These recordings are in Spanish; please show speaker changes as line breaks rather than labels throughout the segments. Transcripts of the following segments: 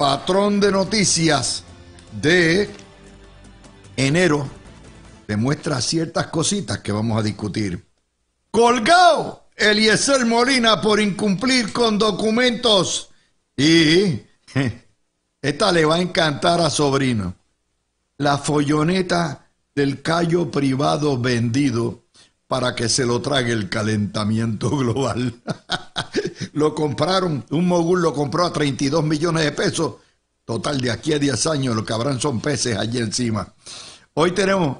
patrón de noticias de enero demuestra ciertas cositas que vamos a discutir. Colgado Eliezer Molina por incumplir con documentos y esta le va a encantar a sobrino. La folloneta del callo privado vendido para que se lo trague el calentamiento global. lo compraron, un mogul lo compró a 32 millones de pesos. Total, de aquí a 10 años lo que habrán son peces allí encima. Hoy tenemos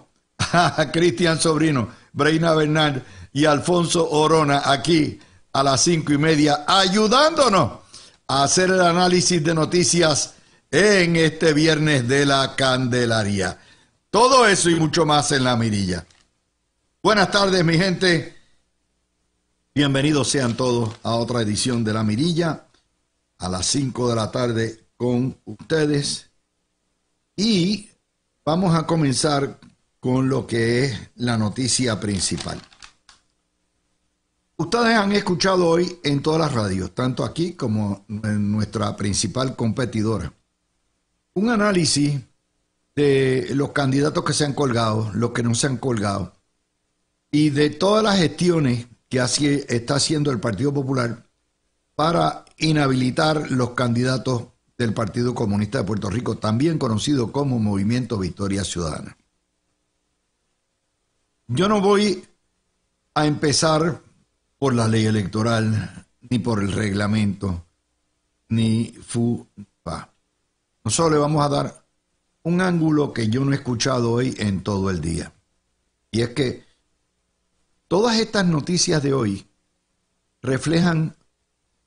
a Cristian Sobrino, Breina Bernal y Alfonso Orona aquí a las cinco y media ayudándonos a hacer el análisis de noticias en este viernes de la Candelaria. Todo eso y mucho más en la mirilla. Buenas tardes, mi gente. Bienvenidos sean todos a otra edición de La Mirilla, a las 5 de la tarde con ustedes. Y vamos a comenzar con lo que es la noticia principal. Ustedes han escuchado hoy en todas las radios, tanto aquí como en nuestra principal competidora, un análisis de los candidatos que se han colgado, los que no se han colgado y de todas las gestiones que está haciendo el Partido Popular para inhabilitar los candidatos del Partido Comunista de Puerto Rico, también conocido como Movimiento Victoria Ciudadana. Yo no voy a empezar por la ley electoral, ni por el reglamento, ni FUPA. Nosotros le vamos a dar un ángulo que yo no he escuchado hoy en todo el día. Y es que Todas estas noticias de hoy reflejan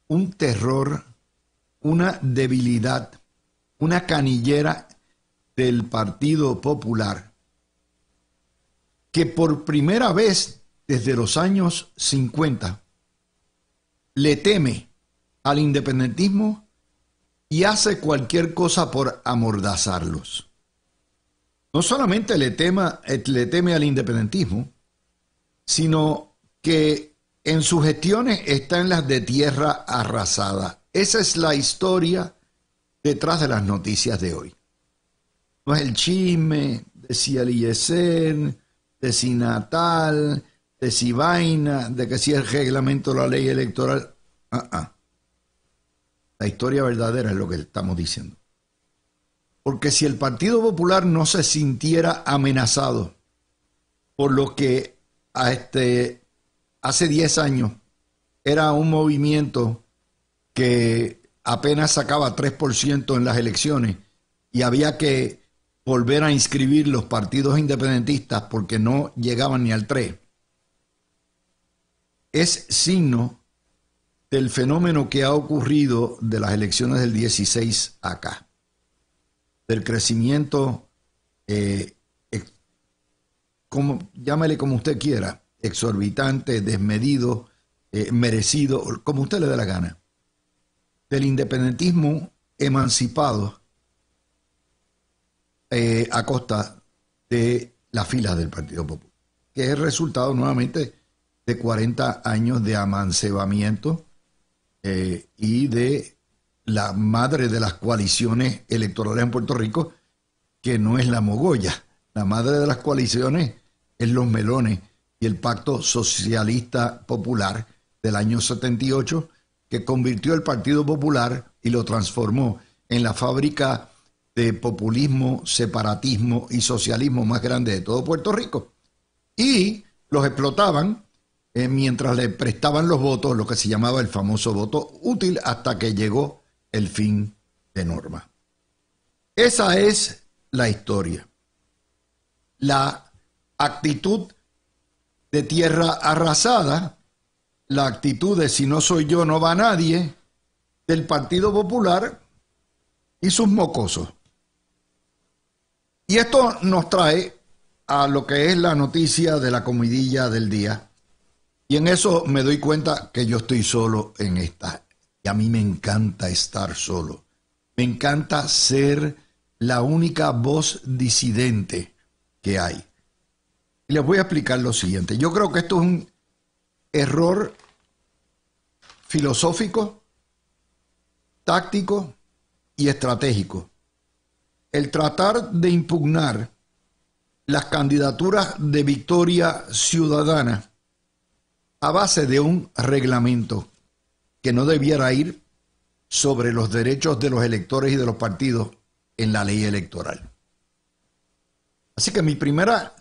un terror, una debilidad, una canillera del Partido Popular, que por primera vez desde los años 50 le teme al independentismo y hace cualquier cosa por amordazarlos. No solamente le, tema, le teme al independentismo, sino que en sus gestiones están las de tierra arrasada. Esa es la historia detrás de las noticias de hoy. No es el chisme de si el IESEN, de si Natal, de si vaina, de que si el reglamento de la ley electoral. Ah, ah. La historia verdadera es lo que estamos diciendo. Porque si el Partido Popular no se sintiera amenazado por lo que este, hace 10 años era un movimiento que apenas sacaba 3% en las elecciones y había que volver a inscribir los partidos independentistas porque no llegaban ni al 3. Es signo del fenómeno que ha ocurrido de las elecciones del 16 acá, del crecimiento eh, llámele como usted quiera, exorbitante, desmedido, eh, merecido, como usted le dé la gana, del independentismo emancipado eh, a costa de las filas del Partido Popular, que es el resultado nuevamente de 40 años de amancebamiento eh, y de la madre de las coaliciones electorales en Puerto Rico, que no es la mogoya la madre de las coaliciones es Los Melones y el Pacto Socialista Popular del año 78, que convirtió el Partido Popular y lo transformó en la fábrica de populismo, separatismo y socialismo más grande de todo Puerto Rico. Y los explotaban eh, mientras le prestaban los votos, lo que se llamaba el famoso voto útil, hasta que llegó el fin de norma. Esa es la historia. La actitud de tierra arrasada, la actitud de si no soy yo no va nadie, del Partido Popular y sus mocosos. Y esto nos trae a lo que es la noticia de la comidilla del día. Y en eso me doy cuenta que yo estoy solo en esta. Y a mí me encanta estar solo. Me encanta ser la única voz disidente que hay les voy a explicar lo siguiente. Yo creo que esto es un error filosófico, táctico y estratégico. El tratar de impugnar las candidaturas de victoria ciudadana a base de un reglamento que no debiera ir sobre los derechos de los electores y de los partidos en la ley electoral. Así que mi primera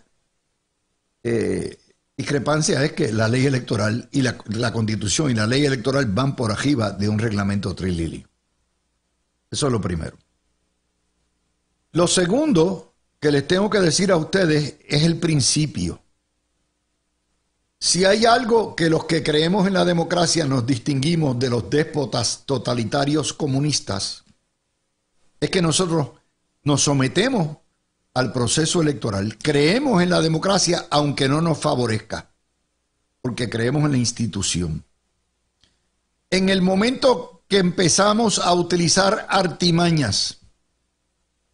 eh, discrepancia es que la ley electoral y la, constitución y la ley electoral van por arriba de un reglamento trilili. Eso es lo primero. Lo segundo que les tengo que decir a ustedes es el principio. Si hay algo que los que creemos en la democracia nos distinguimos de los déspotas totalitarios comunistas, es que nosotros nos sometemos al proceso electoral. Creemos en la democracia aunque no nos favorezca, porque creemos en la institución. En el momento que empezamos a utilizar artimañas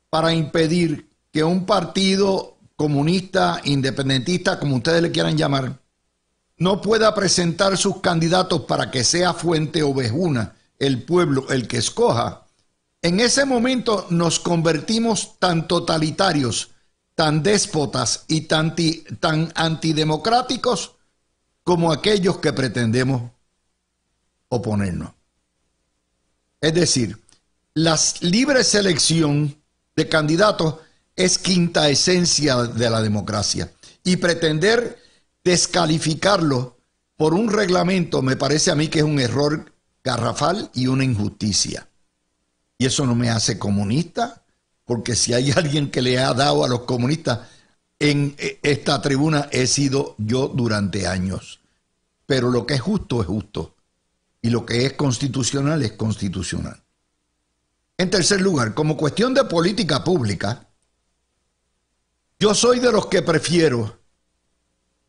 para impedir que un partido comunista, independentista, como ustedes le quieran llamar, no pueda presentar sus candidatos para que sea fuente o Vejuna el pueblo el que escoja, en ese momento nos convertimos tan totalitarios, tan déspotas y tan, tan antidemocráticos como aquellos que pretendemos oponernos. Es decir, la libre selección de candidatos es quinta esencia de la democracia y pretender descalificarlo por un reglamento me parece a mí que es un error garrafal y una injusticia. Y eso no me hace comunista, porque si hay alguien que le ha dado a los comunistas en e, esta tribuna, he sido yo durante años. Pero lo que es justo es justo. Y lo que es constitucional es constitucional. En tercer lugar, como cuestión de política pública, yo soy de los que prefiero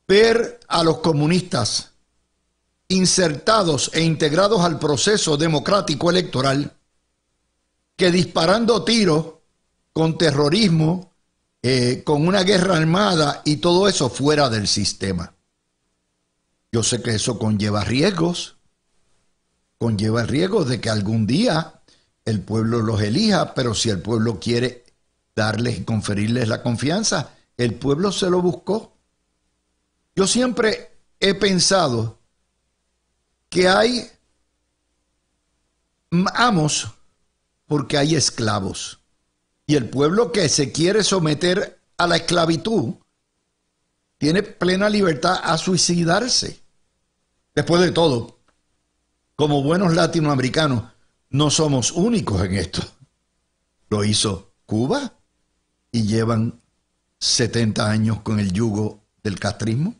ver a los comunistas insertados e integrados al proceso democrático electoral que disparando tiros con terrorismo, eh, con una guerra armada y todo eso fuera del sistema. Yo sé que eso conlleva riesgos, conlleva riesgos de que algún día el pueblo los elija, pero si el pueblo quiere darles y conferirles la confianza, el pueblo se lo buscó. Yo siempre he pensado que hay amos porque hay esclavos. Y el pueblo que se quiere someter a la esclavitud tiene plena libertad a suicidarse. Después de todo, como buenos latinoamericanos, no somos únicos en esto. Lo hizo Cuba y llevan 70 años con el yugo del castrismo.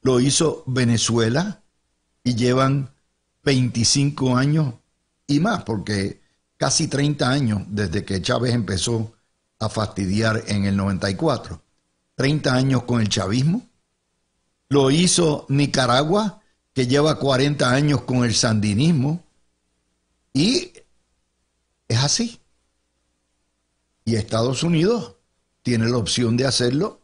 Lo hizo Venezuela y llevan 25 años y más, porque casi 30 años desde que Chávez empezó a fastidiar en el 94. 30 años con el chavismo. Lo hizo Nicaragua, que lleva 40 años con el sandinismo. Y es así. Y Estados Unidos tiene la opción de hacerlo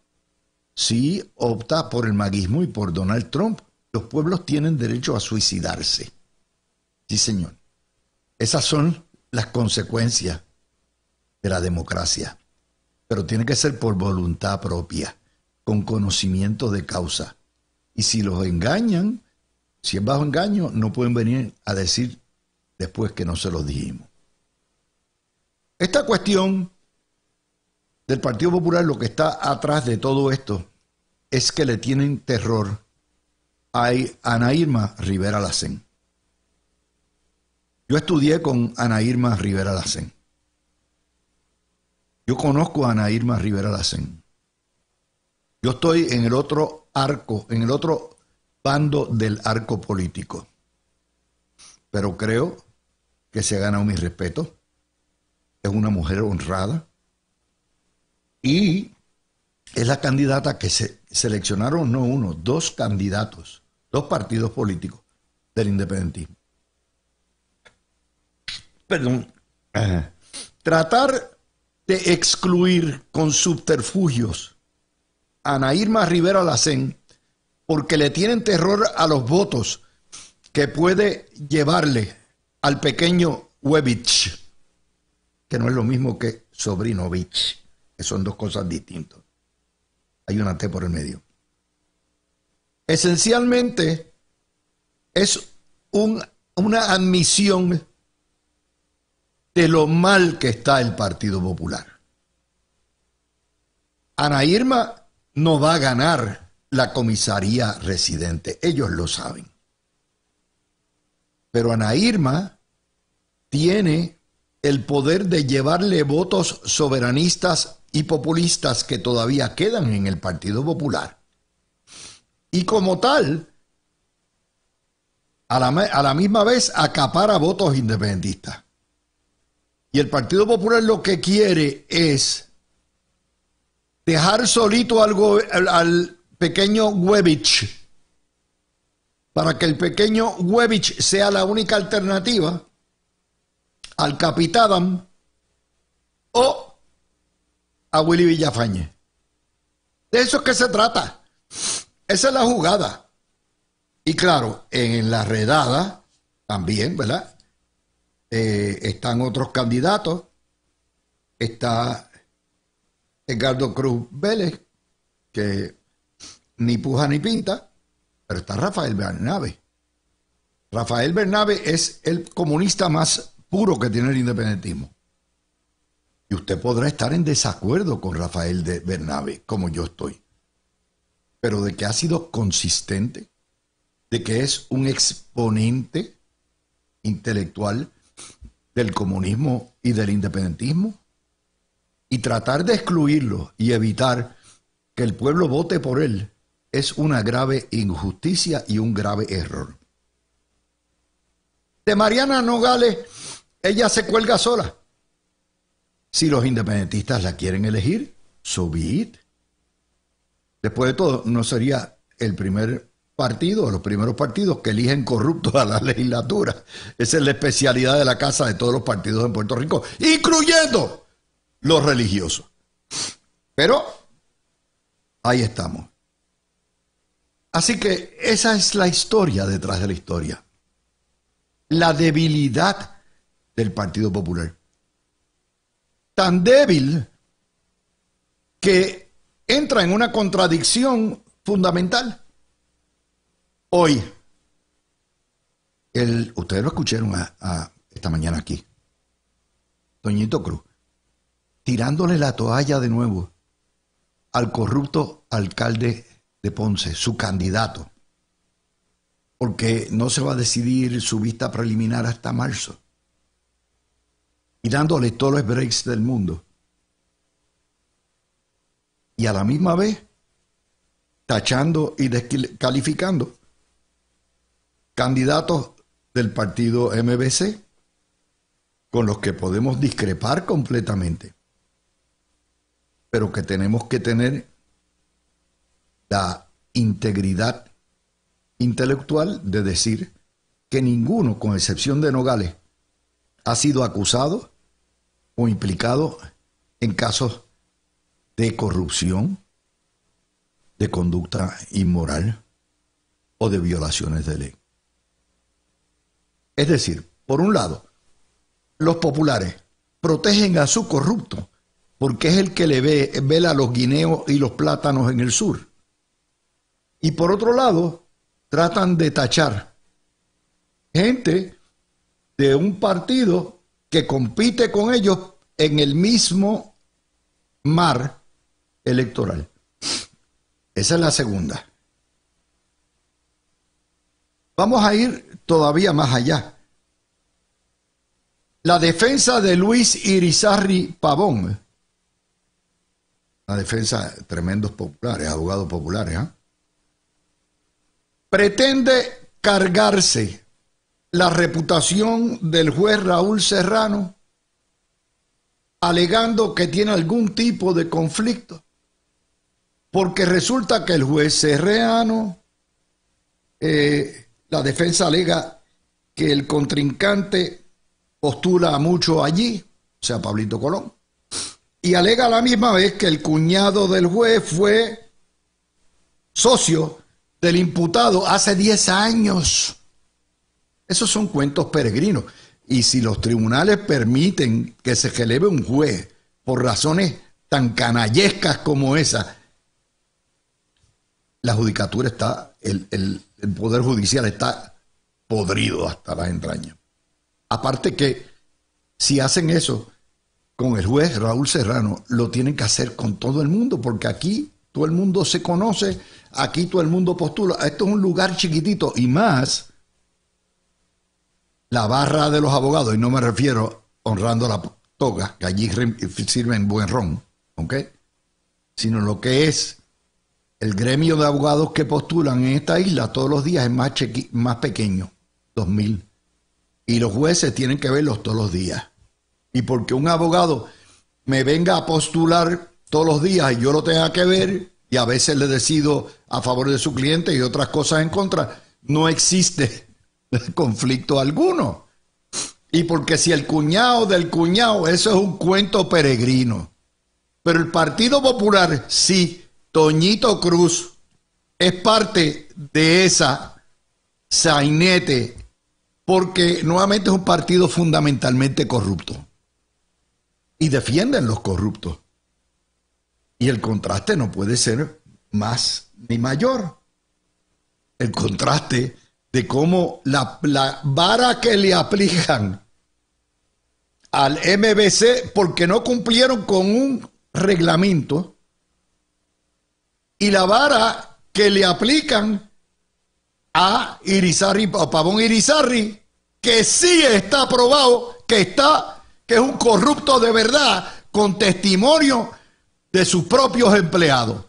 si opta por el maguismo y por Donald Trump. Los pueblos tienen derecho a suicidarse. Sí, señor. Esas son las consecuencias de la democracia, pero tiene que ser por voluntad propia, con conocimiento de causa. Y si los engañan, si es bajo engaño, no pueden venir a decir después que no se los dijimos. Esta cuestión del Partido Popular, lo que está atrás de todo esto, es que le tienen terror a Ana Irma Rivera Lacén. Yo estudié con Ana Irma Rivera Lacén. Yo conozco a Ana Irma Rivera Lacén. Yo estoy en el otro arco, en el otro bando del arco político. Pero creo que se ha ganado mi respeto. Es una mujer honrada. Y es la candidata que se seleccionaron no uno, dos candidatos, dos partidos políticos del independentismo perdón, tratar de excluir con subterfugios a Nairma Rivera Lacén porque le tienen terror a los votos que puede llevarle al pequeño Webich, que no es lo mismo que Sobrinovich, que son dos cosas distintas. Hay una T por el medio. Esencialmente es una admisión de lo mal que está el Partido Popular. Ana Irma no va a ganar la comisaría residente, ellos lo saben. Pero Ana Irma tiene el poder de llevarle votos soberanistas y populistas que todavía quedan en el Partido Popular. Y como tal, a la, misma vez acapara votos independentistas. Y el Partido Popular lo que quiere es dejar solito al, pequeño Webich para que el pequeño Webich sea la única alternativa al Capitán o a Willy Villafañe. De eso es que se trata. Esa es la jugada. Y claro, en la redada también, ¿verdad? Eh, están otros candidatos, está Edgardo Cruz Vélez, que ni puja ni pinta, pero está Rafael Bernabe. Rafael Bernabe es el comunista más puro que tiene el independentismo. Y usted podrá estar en desacuerdo con Rafael de Bernabe, como yo estoy. Pero de que ha sido consistente, de que es un exponente intelectual del comunismo y del independentismo y tratar de excluirlo y evitar que el pueblo vote por él es una grave injusticia y un grave error. De Mariana Nogales, ella se cuelga sola. Si los independentistas la quieren elegir, subid. Después de todo, no sería el primer partidos, los primeros partidos que eligen corruptos a la legislatura. Esa es la especialidad de la casa de todos los partidos en Puerto Rico, incluyendo los religiosos. Pero ahí estamos. Así que esa es la historia detrás de la historia. La debilidad del Partido Popular. Tan débil que entra en una contradicción fundamental. Hoy, el, ustedes lo escucharon esta mañana aquí, Doñito Cruz, tirándole la toalla de nuevo al corrupto alcalde de Ponce, su candidato, porque no se va a decidir su vista preliminar hasta marzo, y dándole todos los breaks del mundo. Y a la misma vez, tachando y descalificando candidatos del partido MBC con los que podemos discrepar completamente, pero que tenemos que tener la integridad intelectual de decir que ninguno, con excepción de Nogales, ha sido acusado o implicado en casos de corrupción, de conducta inmoral o de violaciones de ley. Es decir, por un lado, los populares protegen a su corrupto porque es el que le ve, vela los guineos y los plátanos en el sur. Y por otro lado, tratan de tachar gente de un partido que compite con ellos en el mismo mar electoral. Esa es la segunda. Vamos a ir todavía más allá. La defensa de Luis Irizarri Pavón. La defensa, tremendos populares, abogados populares. ¿ah? Pretende cargarse la reputación del juez Raúl Serrano alegando que tiene algún tipo de conflicto. Porque resulta que el juez Serrano eh, la defensa alega que el contrincante postula mucho allí, o sea, Pablito Colón, y alega a la misma vez que el cuñado del juez fue socio del imputado hace 10 años. Esos son cuentos peregrinos. Y si los tribunales permiten que se eleve un juez por razones tan canallescas como esas, la judicatura está el, Poder Judicial está podrido hasta las entrañas. Aparte que si hacen eso con el juez Raúl Serrano, lo tienen que hacer con todo el mundo, porque aquí todo el mundo se conoce, aquí todo el mundo postula. Esto es un lugar chiquitito y más la barra de los abogados, y no me refiero honrando la toga, que allí sirven buen ron, Sino lo que es el gremio de abogados que postulan en esta isla todos los días es más, más pequeño, 2.000. Y los jueces tienen que verlos todos los días. Y porque un abogado me venga a postular todos los días y yo lo tenga que ver, y a veces le decido a favor de su cliente y otras cosas en contra, no existe conflicto alguno. Y porque si el cuñado del cuñado, eso es un cuento peregrino. Pero el Partido Popular sí Toñito Cruz es parte de esa sainete porque nuevamente es un partido fundamentalmente corrupto. Y defienden los corruptos. Y el contraste no puede ser más ni mayor. El contraste de cómo la, vara que le aplican al MBC porque no cumplieron con un reglamento y la vara que le aplican a Pavón Irizarri, que sí está probado, que está, que es un corrupto de verdad, con testimonio de sus propios empleados.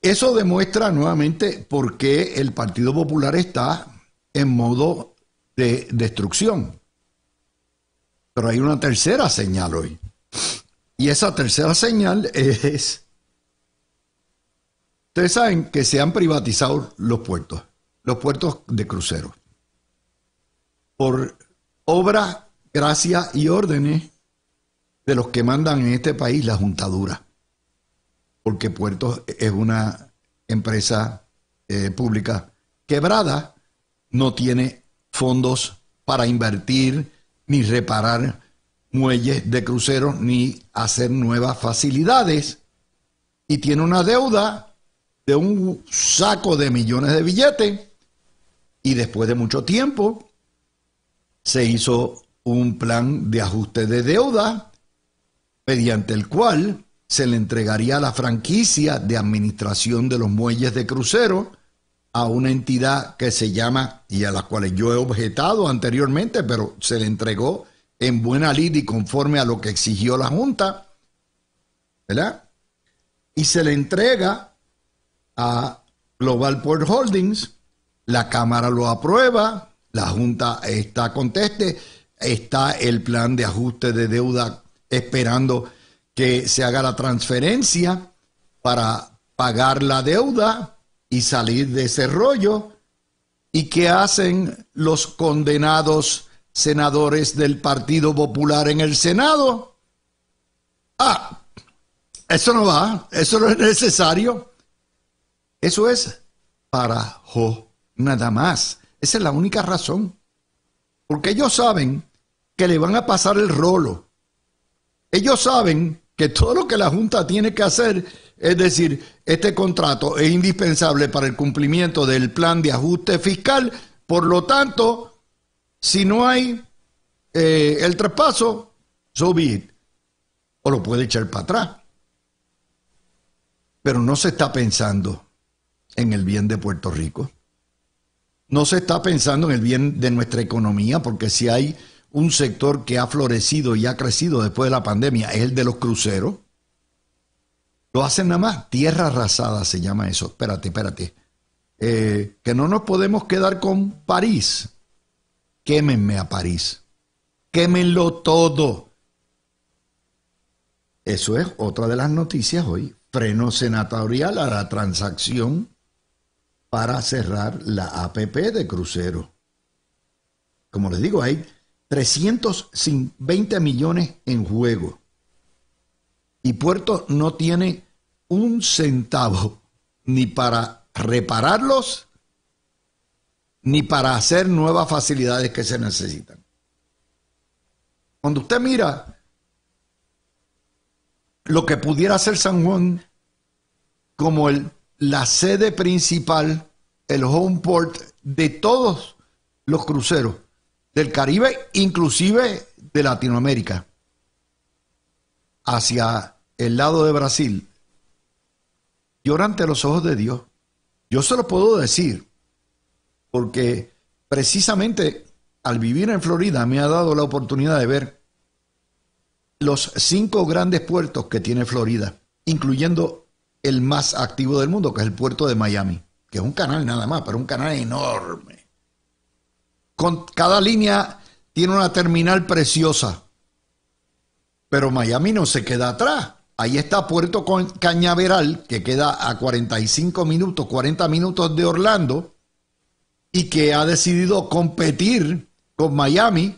Eso demuestra nuevamente por qué el Partido Popular está en modo de destrucción. Pero hay una tercera señal hoy. Y esa tercera señal es Ustedes saben que se han privatizado los puertos, los puertos de cruceros, por obra, gracia y órdenes de los que mandan en este país la juntadura, porque Puertos es una empresa eh, pública quebrada, no tiene fondos para invertir ni reparar muelles de cruceros ni hacer nuevas facilidades y tiene una deuda de un saco de millones de billetes y después de mucho tiempo se hizo un plan de ajuste de deuda mediante el cual se le entregaría la franquicia de administración de los muelles de crucero a una entidad que se llama, y a la cual yo he objetado anteriormente, pero se le entregó en buena lid y conforme a lo que exigió la Junta, ¿verdad? Y se le entrega a Global Port Holdings, la Cámara lo aprueba, la Junta está conteste, está el plan de ajuste de deuda esperando que se haga la transferencia para pagar la deuda y salir de ese rollo. ¿Y qué hacen los condenados senadores del Partido Popular en el Senado? Ah, eso no va, eso no es necesario. Eso es para nada más. Esa es la única razón. Porque ellos saben que le van a pasar el rolo. Ellos saben que todo lo que la Junta tiene que hacer es decir, este contrato es indispensable para el cumplimiento del plan de ajuste fiscal, por lo tanto, si no hay eh, el traspaso, subir O lo puede echar para atrás. Pero no se está pensando en el bien de Puerto Rico. No se está pensando en el bien de nuestra economía, porque si hay un sector que ha florecido y ha crecido después de la pandemia, es el de los cruceros. Lo hacen nada más, tierra arrasada se llama eso. Espérate, espérate. Eh, que no nos podemos quedar con París. Quémenme a París. Quémenlo todo. Eso es otra de las noticias hoy. Freno senatorial a la transacción para cerrar la APP de crucero. Como les digo, hay 320 millones en juego. Y Puerto no tiene un centavo ni para repararlos ni para hacer nuevas facilidades que se necesitan. Cuando usted mira lo que pudiera hacer San Juan como el la sede principal, el home port de todos los cruceros del Caribe, inclusive de Latinoamérica, hacia el lado de Brasil, llora ante los ojos de Dios. Yo se lo puedo decir, porque precisamente al vivir en Florida me ha dado la oportunidad de ver los cinco grandes puertos que tiene Florida, incluyendo el más activo del mundo, que es el puerto de Miami, que es un canal nada más, pero un canal enorme. Con, cada línea tiene una terminal preciosa, pero Miami no se queda atrás. Ahí está Puerto Cañaveral, que queda a 45 minutos, 40 minutos de Orlando, y que ha decidido competir con Miami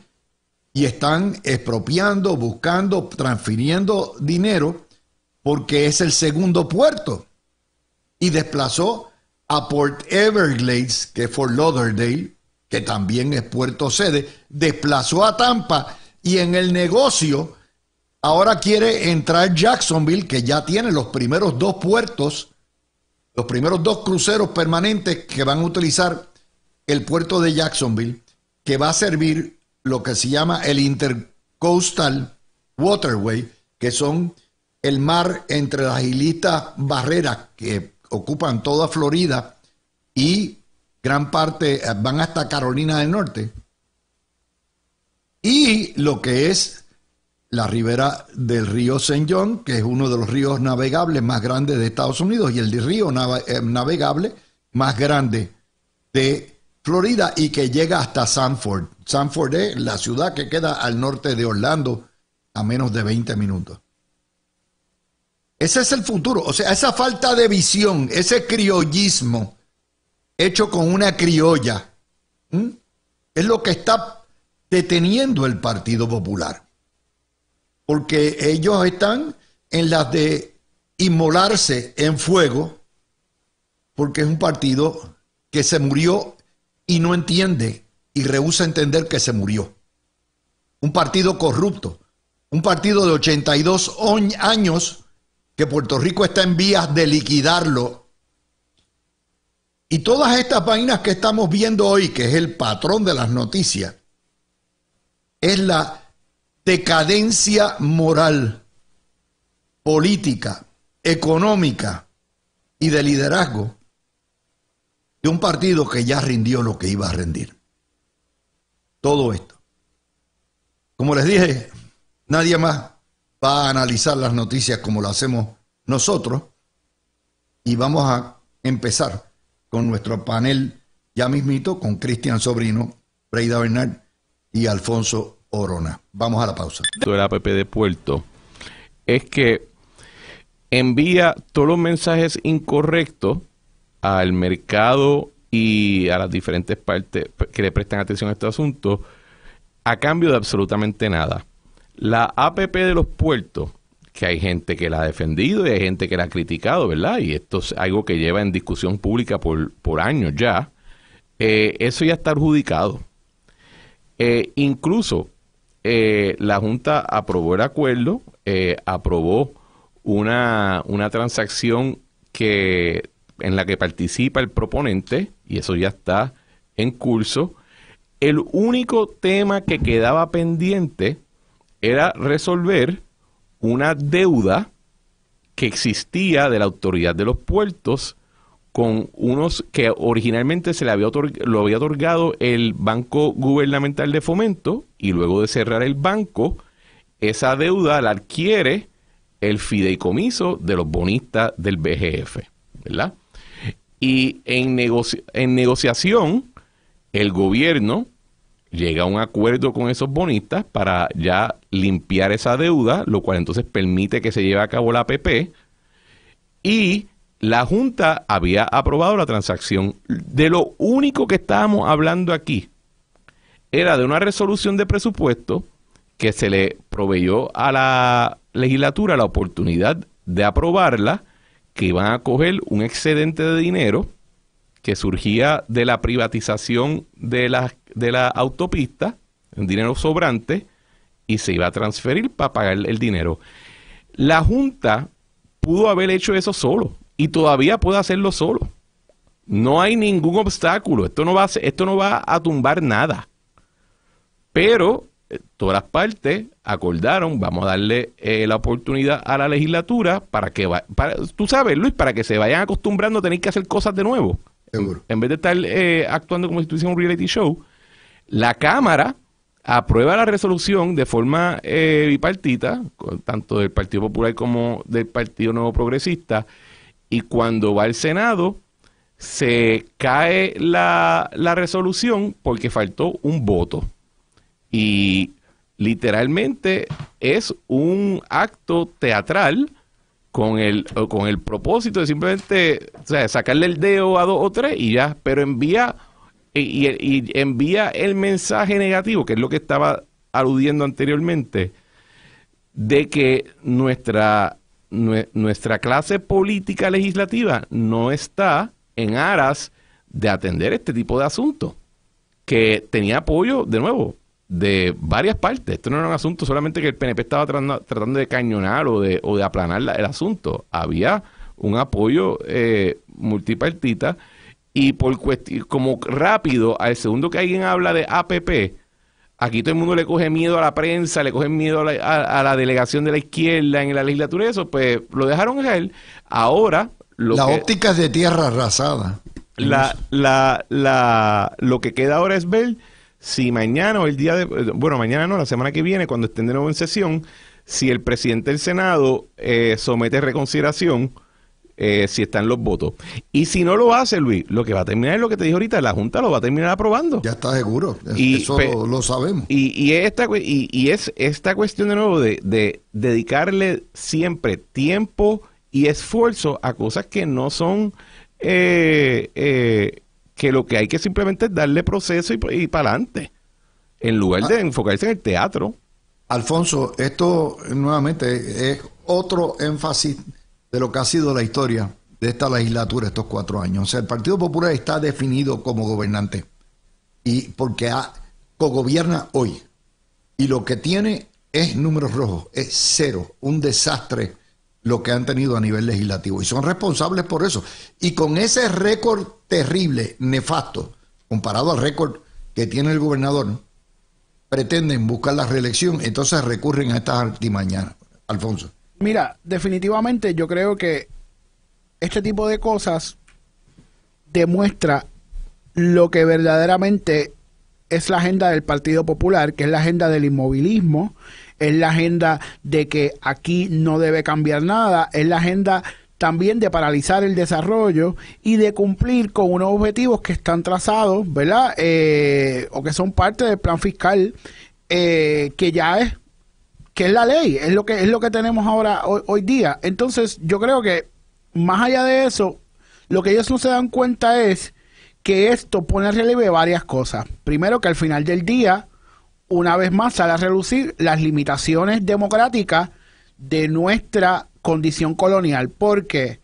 y están expropiando, buscando, transfiriendo dinero porque es el segundo puerto, y desplazó a Port Everglades, que es Fort Lauderdale, que también es puerto sede, desplazó a Tampa y en el negocio ahora quiere entrar Jacksonville, que ya tiene los primeros dos puertos, los primeros dos cruceros permanentes que van a utilizar el puerto de Jacksonville, que va a servir lo que se llama el Intercoastal Waterway, que son el mar entre las islitas barreras que ocupan toda Florida y gran parte eh, van hasta Carolina del Norte y lo que es la ribera del río St. John, que es uno de los ríos navegables más grandes de Estados Unidos y el río eh, navegable más grande de Florida y que llega hasta Sanford. Sanford es la ciudad que queda al norte de Orlando a menos de 20 minutos. Ese es el futuro. O sea, esa falta de visión, ese criollismo hecho con una criolla, es lo que está deteniendo el Partido Popular. Porque ellos están en las de inmolarse en fuego, porque es un partido que se murió y no entiende y rehúsa entender que se murió. Un partido corrupto, un partido de 82 años que Puerto Rico está en vías de liquidarlo. Y todas estas vainas que estamos viendo hoy, que es el patrón de las noticias, es la decadencia moral, política, económica y de liderazgo de un partido que ya rindió lo que iba a rendir. Todo esto. Como les dije, nadie más va a analizar las noticias como lo hacemos nosotros y vamos a empezar con nuestro panel ya mismito con Cristian Sobrino, Freida Bernal y Alfonso Orona. Vamos a la pausa.
El APP de Puerto es que envía todos los mensajes incorrectos al mercado y a las diferentes partes que le prestan atención a este asunto a cambio de absolutamente nada. La APP de los puertos, que hay gente que la ha defendido y hay gente que la ha criticado, ¿verdad? Y esto es algo que lleva en discusión pública por, años ya. Eh, eso ya está adjudicado. Eh, incluso eh, la Junta aprobó el acuerdo, aprobó una, transacción que, en la que participa el proponente, y eso ya está en curso. El único tema que quedaba pendiente era resolver una deuda que existía de la autoridad de los puertos con unos que originalmente se le había lo había otorgado el Banco Gubernamental de Fomento y luego de cerrar el banco, esa deuda la adquiere el fideicomiso de los bonistas del BGF, Y en, en negociación, el gobierno llega a un acuerdo con esos bonistas para ya limpiar esa deuda, lo cual entonces permite que se lleve a cabo la PP, Y la Junta había aprobado la transacción. De lo único que estábamos hablando aquí era de una resolución de presupuesto que se le proveyó a la legislatura la oportunidad de aprobarla, que iban a coger un excedente de dinero que surgía de la privatización de la, de la autopista, un dinero sobrante, y se iba a transferir para pagar el dinero. La Junta pudo haber hecho eso solo y todavía puede hacerlo solo. No hay ningún obstáculo, esto no va a, esto no va a tumbar nada. Pero eh, todas las partes acordaron, vamos a darle eh, la oportunidad a la legislatura para que, para, tú sabes, Luis, para que se vayan acostumbrando a tener que hacer cosas de nuevo. En vez de estar eh, actuando como si estuviese un reality show, la Cámara aprueba la resolución de forma eh, bipartita, tanto del Partido Popular como del Partido Nuevo Progresista, y cuando va al Senado, se cae la, la resolución porque faltó un voto. Y literalmente es un acto teatral con el, con el propósito de simplemente sacarle el dedo a dos o tres y ya, pero envía y, envía el mensaje negativo, que es lo que estaba aludiendo anteriormente, de que nuestra, nuestra clase política legislativa no está en aras de atender este tipo de asuntos, que tenía apoyo, de nuevo, de varias partes. Esto no era un asunto solamente que el PNP estaba tratando, de cañonar o de, o de aplanar el asunto. Había un apoyo eh, multipartita y por como rápido, al segundo que alguien habla de APP, aquí todo el mundo le coge miedo a la prensa, le coge miedo a la, delegación de la izquierda en la legislatura eso, pues lo dejaron a él. Ahora... la óptica
es de tierra arrasada. La,
la, la, lo que queda ahora es ver si mañana o el día de, bueno, mañana no, la semana que viene, cuando estén de nuevo en sesión, si el presidente del Senado eh, somete reconsideración, eh, si están los votos. Y si no lo hace, Luis, lo que va a terminar es lo que te dije ahorita, la Junta lo va a terminar aprobando. Ya está seguro, eso lo, sabemos. Y, esta, y, es esta cuestión de nuevo de, dedicarle siempre tiempo y esfuerzo a cosas que no son eh, eh que lo que hay que simplemente es darle proceso y, para adelante, en lugar de ah. enfocarse en el teatro.
Alfonso, esto nuevamente es otro énfasis de lo que ha sido la historia de esta legislatura estos cuatro años. O sea, el Partido Popular está definido como gobernante y porque ha, gobierna hoy. Y lo que tiene es números rojos, es cero, un desastre lo que han tenido a nivel legislativo. Y son responsables por eso. Y con ese récord terrible, nefasto, comparado al récord que tiene el gobernador, pretenden buscar la reelección, entonces recurren a estas artimañas. Alfonso. Mira, definitivamente yo creo que este tipo
de cosas demuestra lo que verdaderamente es la agenda del Partido Popular, que es la agenda del inmovilismo, es la agenda de que aquí no debe cambiar nada, es la agenda también de paralizar el desarrollo y de cumplir con unos objetivos que están trazados, ¿verdad? Eh, o que son parte del plan fiscal eh, que ya es que es la ley, es lo que es lo que tenemos ahora hoy, día. Entonces, yo creo que más allá de eso, lo que ellos no se dan cuenta es que esto pone en relieve varias cosas. Primero que al final del día, una vez más sale a relucir las limitaciones democráticas de nuestra condición colonial. ¿Por qué?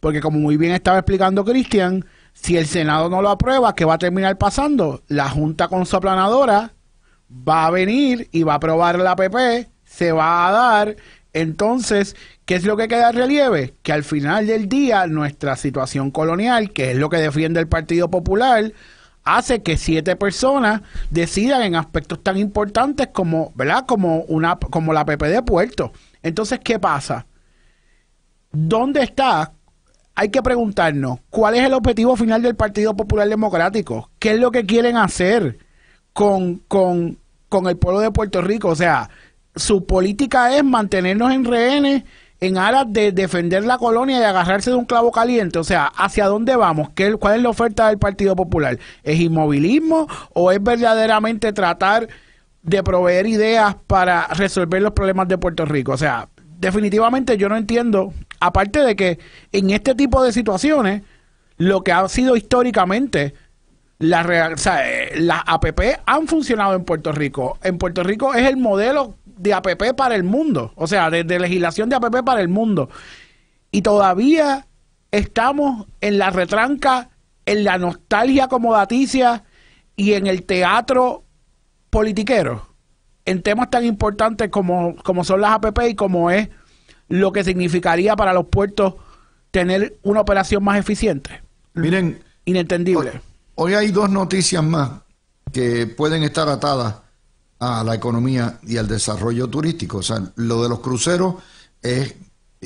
Porque como muy bien estaba explicando Cristian, si el Senado no lo aprueba, ¿qué va a terminar pasando? La Junta con va a venir y va a aprobar la PP, se va a dar. Entonces, ¿qué es lo que queda en relieve? Que al final del día nuestra situación colonial, que es lo que defiende el Partido Popular, hace que siete personas decidan en aspectos tan importantes como, ¿verdad? Como una como la PP de Puerto. Entonces, ¿qué pasa? ¿dónde está? Hay que preguntarnos, ¿cuál es el objetivo final del Partido Popular Democrático? ¿Qué es lo que quieren hacer con, el pueblo de Puerto Rico? O sea, su política es mantenernos en rehenes en aras de defender la colonia y agarrarse de un clavo caliente. O sea, ¿hacia dónde vamos? ¿Qué, ¿Cuál es la oferta del Partido Popular? ¿Es inmovilismo o es verdaderamente tratar de proveer ideas para resolver los problemas de Puerto Rico? O sea, definitivamente yo no entiendo, aparte de que en este tipo de situaciones, lo que ha sido históricamente eh, las la APP han funcionado en Puerto Rico. En Puerto Rico es el modelo de APP para el mundo, o sea, de, legislación de APP para el mundo. Y todavía estamos en la retranca, en la nostalgia acomodaticia y en el teatro politiquero en temas tan importantes como, son las APP y como es lo que significaría para los puertos tener una operación más eficiente. Miren, inentendible. Hoy, hoy hay dos noticias
más que pueden estar atadas a la economía y al desarrollo turístico. O sea, lo de los cruceros es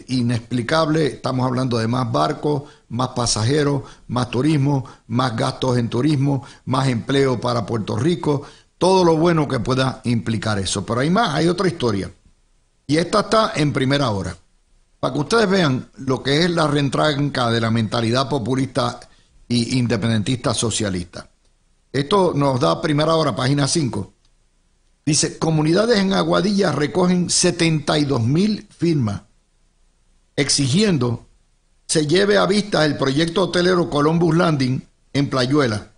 inexplicable. Estamos hablando de más barcos, más pasajeros, más turismo, más gastos en turismo, más empleo para Puerto Rico todo lo bueno que pueda implicar eso. Pero hay más, hay otra historia. Y esta está en primera hora. Para que ustedes vean lo que es la reentranca de la mentalidad populista e independentista socialista. Esto nos da primera hora, página 5. Dice, comunidades en Aguadilla recogen 72 mil firmas exigiendo se lleve a vista el proyecto hotelero Columbus Landing en Playuela.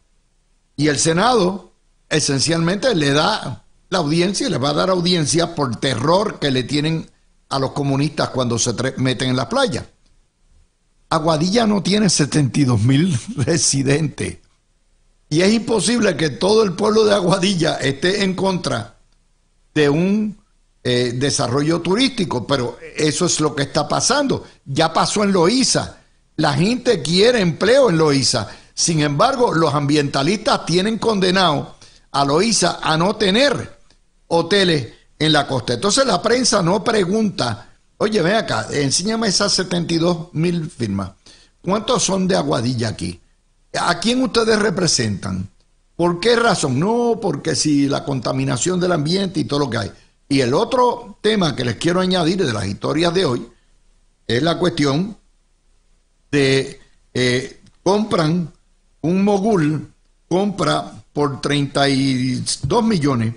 Y el Senado esencialmente le da la audiencia y le va a dar audiencia por terror que le tienen a los comunistas cuando se meten en la playa. Aguadilla no tiene 72 mil residentes. Y es imposible que todo el pueblo de Aguadilla esté en contra de un eh, desarrollo turístico, pero eso es lo que está pasando. Ya pasó en Loíza. La gente quiere empleo en Loíza. Sin embargo, los ambientalistas tienen condenado a a no tener hoteles en la costa. Entonces la prensa no pregunta, oye, ven acá, enséñame esas 72 mil firmas. ¿Cuántos son de Aguadilla aquí? ¿A quién ustedes representan? ¿Por qué razón? No, porque si la contaminación del ambiente y todo lo que hay. Y el otro tema que les quiero añadir de las historias de hoy es la cuestión de eh, compran un mogul, compra por 32 millones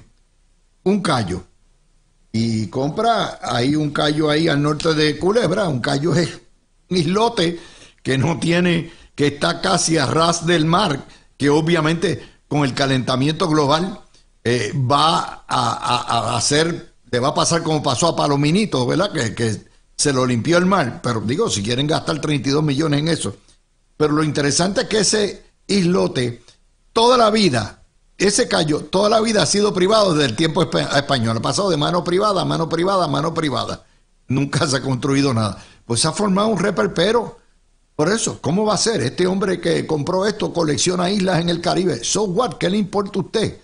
un callo. Y compra ahí un callo ahí al norte de Culebra, un callo es un islote que no tiene, que está casi a ras del mar, que obviamente con el calentamiento global eh, va a, hacer, le va a pasar como pasó a Palominito, ¿verdad? Que, que se lo limpió el mar, pero digo, si quieren gastar 32 millones en eso. Pero lo interesante es que ese islote toda la vida, ese cayó, toda la vida ha sido privado desde el tiempo español. Ha pasado de mano privada a mano privada a mano privada. Nunca se ha construido nada. Pues se ha formado un reperpero. Por eso, ¿cómo va a ser? Este hombre que compró esto colecciona islas en el Caribe. So what? ¿Qué le importa a usted?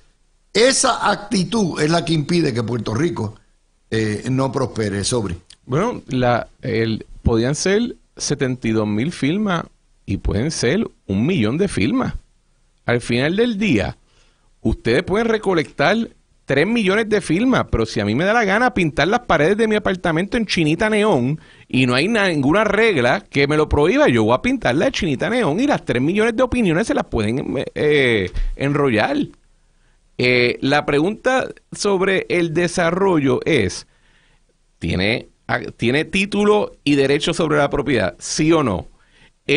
Esa actitud es la que impide que Puerto Rico eh, no prospere. Sobre.
Bueno, la, el, podían ser 72 mil firmas y pueden ser un millón de firmas al final del día, ustedes pueden recolectar 3 millones de firmas, pero si a mí me da la gana pintar las paredes de mi apartamento en chinita neón y no hay ninguna regla que me lo prohíba, yo voy a pintar la chinita neón y las 3 millones de opiniones se las pueden eh, enrollar. Eh, la pregunta sobre el desarrollo es, ¿tiene, ¿tiene título y derecho sobre la propiedad? ¿Sí o no?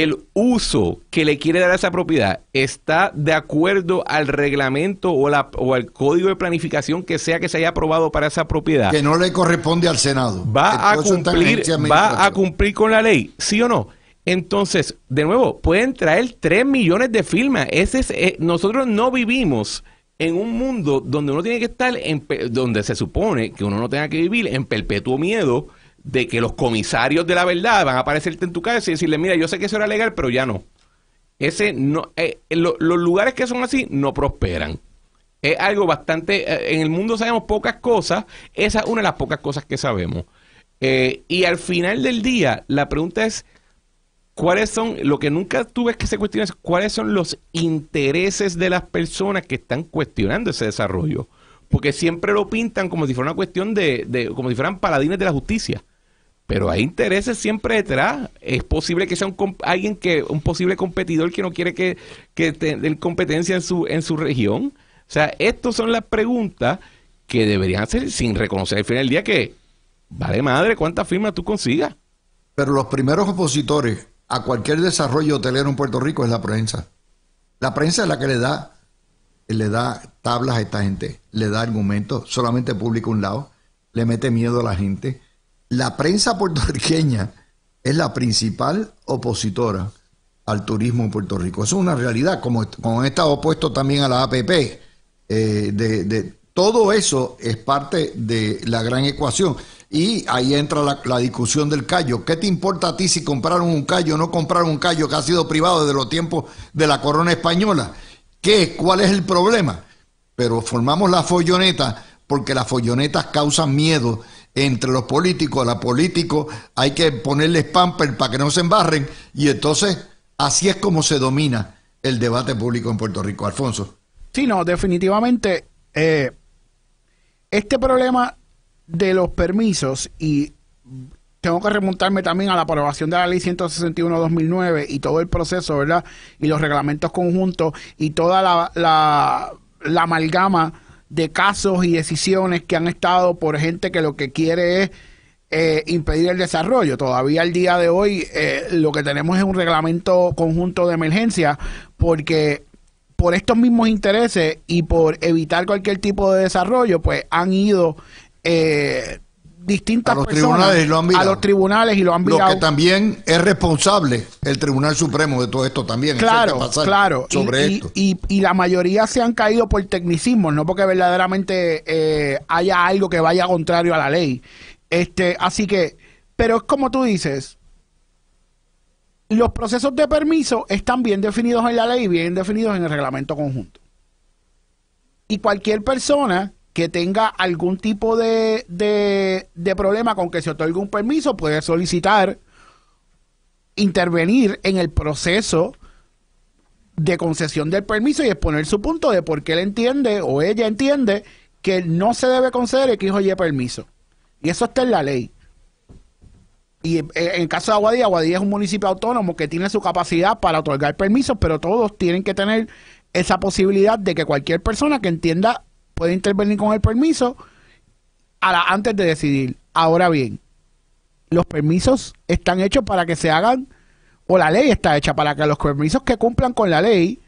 el
uso
que le quiere dar a esa propiedad está de acuerdo al reglamento o, la, o al código de planificación que sea que se haya aprobado para esa propiedad. Que
no le corresponde al Senado.
Va, a cumplir, va a cumplir con la ley, ¿sí o no? Entonces, de nuevo, pueden traer 3 millones de firmas. Ese es, eh, nosotros no vivimos en un mundo donde uno tiene que estar, en, donde se supone que uno no tenga que vivir en perpetuo miedo de que los comisarios de la verdad van a aparecerte en tu casa y decirle, mira, yo sé que eso era legal, pero ya no. Ese no eh, eh, los lugares que son así no prosperan. Es algo bastante... Eh, en el mundo sabemos pocas cosas, esa es una de las pocas cosas que sabemos. y al final del día, la pregunta es, ¿cuáles son, lo que nunca tuve que se cuestiona es, cuáles son los intereses de las personas que están cuestionando ese desarrollo? Porque siempre lo pintan como si fuera una cuestión de, de como si fueran paladines de la justicia pero hay intereses siempre detrás. Es posible que sea un, alguien que, un posible competidor que no quiere que, que tenga competencia en su, en su región. O sea, estas son las preguntas que deberían hacer sin reconocer al final del día que vale
madre cuántas firmas tú consigas. Pero los primeros opositores a cualquier desarrollo hotelero en Puerto Rico es la prensa. La prensa es la que le da, le da tablas a esta gente, le da argumentos, solamente publica un lado, le mete miedo a la gente, la prensa puertorriqueña es la principal opositora al turismo en Puerto Rico. Eso es una realidad, como, como opuesto estado opuesto también a la APP. Eh, de, todo eso es parte de la gran ecuación. Y ahí entra la, discusión del callo. ¿Qué te importa a ti si compraron un callo o no compraron un callo que ha sido privado desde los tiempos de la corona española? ¿Qué? ¿Cuál es el problema? Pero formamos la folloneta porque las follonetas causan miedo entre los políticos, a la política, hay que ponerle pamper para que no se embarren. Y entonces, así es como se domina el debate público en Puerto Rico. Alfonso.
Sí, no, definitivamente. Eh, este problema de los permisos, y tengo que remontarme también a la aprobación de la ley 161-2009 y todo el proceso, ¿verdad? Y los reglamentos conjuntos y toda la, la, la amalgama de casos y decisiones que han estado por gente que lo que quiere es eh, impedir el desarrollo. Todavía al día de hoy eh, lo que tenemos es un reglamento conjunto de emergencia porque por estos mismos intereses y por evitar cualquier tipo de desarrollo, pues han ido eh, distintas a los tribunales y lo han mirado. a los
tribunales y lo han mirado. que también es responsable el Tribunal Supremo de todo esto también. Claro, claro. Sobre
y, la mayoría se han caído por tecnicismo, no porque verdaderamente eh, haya algo que vaya contrario a la ley. Este, así que, pero es como tú dices, los procesos de permiso están bien definidos en la ley y bien definidos en el reglamento conjunto. Y cualquier persona que tenga algún tipo de, problema con que se otorgue un permiso puede solicitar intervenir en el proceso de concesión del permiso y exponer su punto de por qué él entiende o ella entiende que no se debe conceder X o Y permiso. Y eso está en la ley. Y eh, en el caso de Aguadilla, Aguadilla es un municipio autónomo que tiene su capacidad para otorgar permisos, pero todos tienen que tener esa posibilidad de que cualquier persona que entienda puede intervenir con el permiso antes de decidir. Ahora bien, los permisos están hechos para que se hagan, o la ley está hecha para que los permisos que cumplan con la ley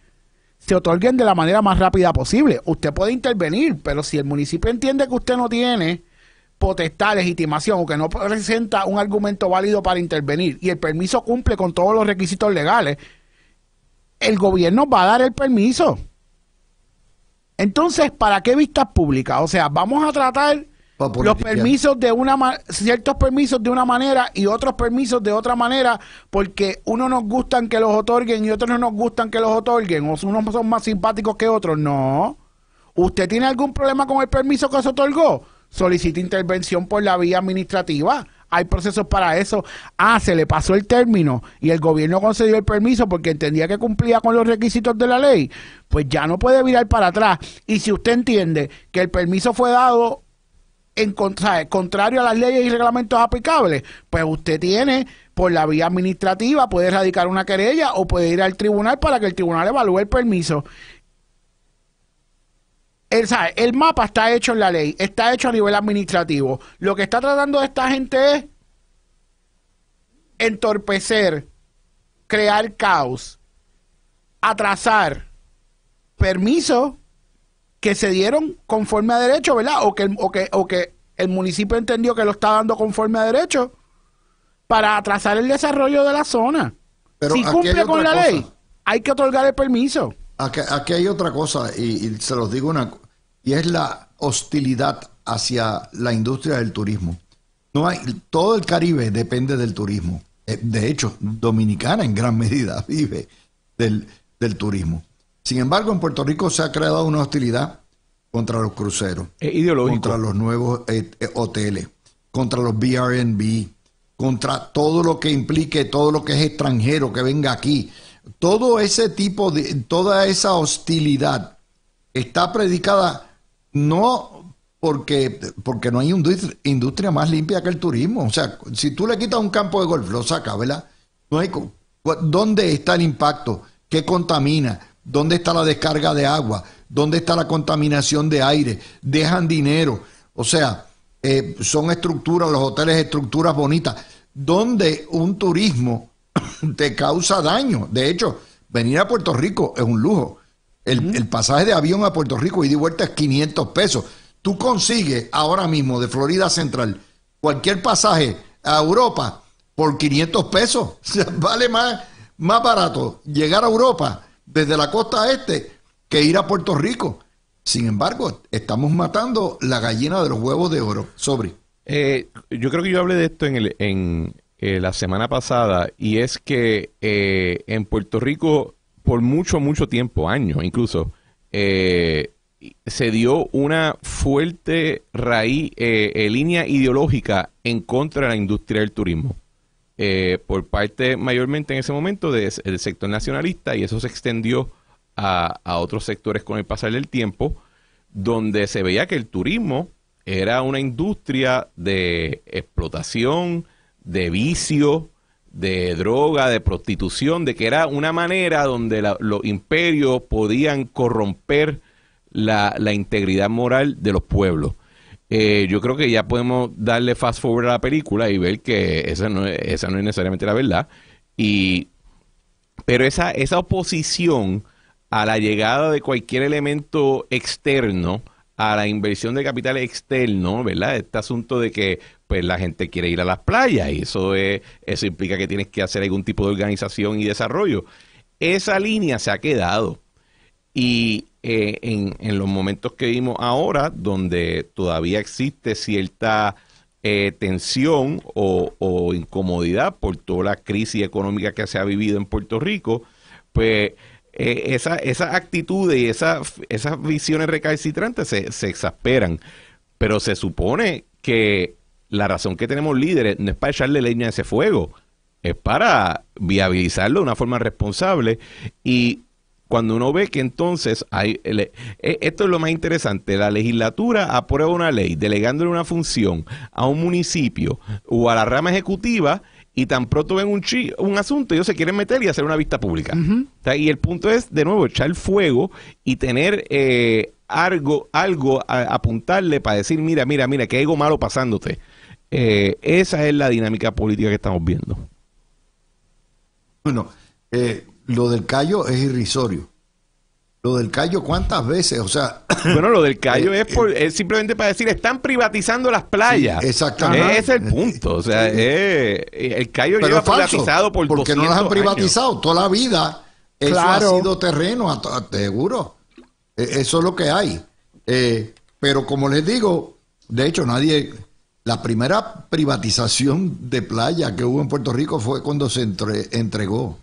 se otorguen de la manera más rápida posible. Usted puede intervenir, pero si el municipio entiende que usted no tiene potestad, legitimación o que no presenta un argumento válido para intervenir y el permiso cumple con todos los requisitos legales, el gobierno va a dar el permiso. Entonces, ¿para qué vistas públicas? O sea, vamos a tratar los permisos de una ciertos permisos de una manera y otros permisos de otra manera porque unos nos gustan que los otorguen y otros no nos gustan que los otorguen o unos son más simpáticos que otros no usted tiene algún problema con el permiso que se otorgó solicite intervención por la vía administrativa hay procesos para eso. Ah, se le pasó el término y el gobierno concedió el permiso porque entendía que cumplía con los requisitos de la ley. Pues ya no puede virar para atrás. Y si usted entiende que el permiso fue dado en contra, contrario a las leyes y reglamentos aplicables, pues usted tiene por la vía administrativa, puede erradicar una querella o puede ir al tribunal para que el tribunal evalúe el permiso el, mapa está hecho en la ley, está hecho a nivel administrativo. Lo que está tratando esta gente es entorpecer, crear caos, atrasar permisos que se dieron conforme a derecho, ¿verdad? O que, que, o que el municipio entendió que lo está dando conforme a derecho para atrasar el desarrollo de la zona.
Pero si cumple con la ley, hay que otorgar el permiso. Aquí, hay otra cosa, y, y, se los digo una y es la hostilidad hacia la industria del turismo. No hay, todo el Caribe depende del turismo. Eh, de hecho, Dominicana en gran medida vive del, turismo. Sin embargo, en Puerto Rico se ha creado una hostilidad contra los cruceros, contra los nuevos eh, eh, hoteles, contra los BRNB, contra todo lo que implique, todo lo que es extranjero que venga aquí. Todo ese tipo de, toda esa hostilidad está predicada no porque, porque no hay industria más limpia que el turismo. O sea, si tú le quitas un campo de golf, lo sacas, ¿verdad? No hay, ¿Dónde está el impacto? ¿Qué contamina? ¿Dónde está la descarga de agua? ¿Dónde está la contaminación de aire? Dejan dinero. O sea, eh, son estructuras, los hoteles estructuras bonitas. ¿Dónde un turismo te causa daño. De hecho, venir a Puerto Rico es un lujo. El, pasaje de avión a Puerto Rico y de vuelta es 500 pesos. Tú consigues ahora mismo de Florida Central cualquier pasaje a Europa por 500 pesos. vale más, más barato llegar a Europa desde la costa este que ir a Puerto Rico. Sin embargo, estamos matando la gallina de los huevos de oro. Sobre. Eh, yo creo que yo
hablé de esto en, el, en eh, la semana pasada y es que eh, en Puerto Rico por mucho, mucho tiempo, años incluso, eh, se dio una fuerte raíz, eh, eh, línea ideológica en contra de la industria del turismo. por parte mayormente en ese momento del sector nacionalista y eso se extendió a, otros sectores con el pasar del tiempo, donde se veía que el turismo era una industria de explotación, de vicio, de droga, de prostitución, de que era una manera donde los imperios podían corromper la, integridad moral de los pueblos. Eh, yo creo que ya podemos darle fast forward a la película y ver que esa no es, esa no es necesariamente la verdad. Y, pero esa, esa oposición a la llegada de cualquier elemento externo, a la inversión de capital externo, ¿verdad? Este asunto de que pues la gente quiere ir a las playas y eso, es, eso implica que tienes que hacer algún tipo de organización y desarrollo. Esa línea se ha quedado y eh, en, los momentos que vimos ahora, donde todavía existe cierta eh, tensión o, incomodidad por toda la crisis económica que se ha vivido en Puerto Rico, pues eh, esa, esas actitudes y esas visiones recalcitrantes se, se exasperan. Pero se supone que la razón que tenemos líderes no es para echarle leña a ese fuego, es para viabilizarlo de una forma responsable y cuando uno ve que entonces hay e, esto es lo más interesante la legislatura aprueba una ley delegándole una función a un municipio o a la rama ejecutiva y tan pronto ven un, chi, un asunto ellos se quieren meter y hacer una vista pública y el punto es de nuevo echar fuego y tener eh, algo algo a, apuntarle para decir mira mira mira que hay algo malo pasándote eh, esa
es la dinámica política que estamos viendo. Bueno, eh, lo del callo es irrisorio. Lo del callo, ¿cuántas veces? O sea. Bueno, lo del callo
eh, es, simplemente para decir, están privatizando las playas. exactamente.
Ese es el punto.
O sea, el callo Pero lleva falso, privatizado por Porque no las han privatizado
toda la vida. Eso claro. ha sido terreno, seguro. Eso es lo que hay. pero como les digo, de hecho, nadie la primera privatización de playa que hubo en Puerto Rico fue cuando se entregó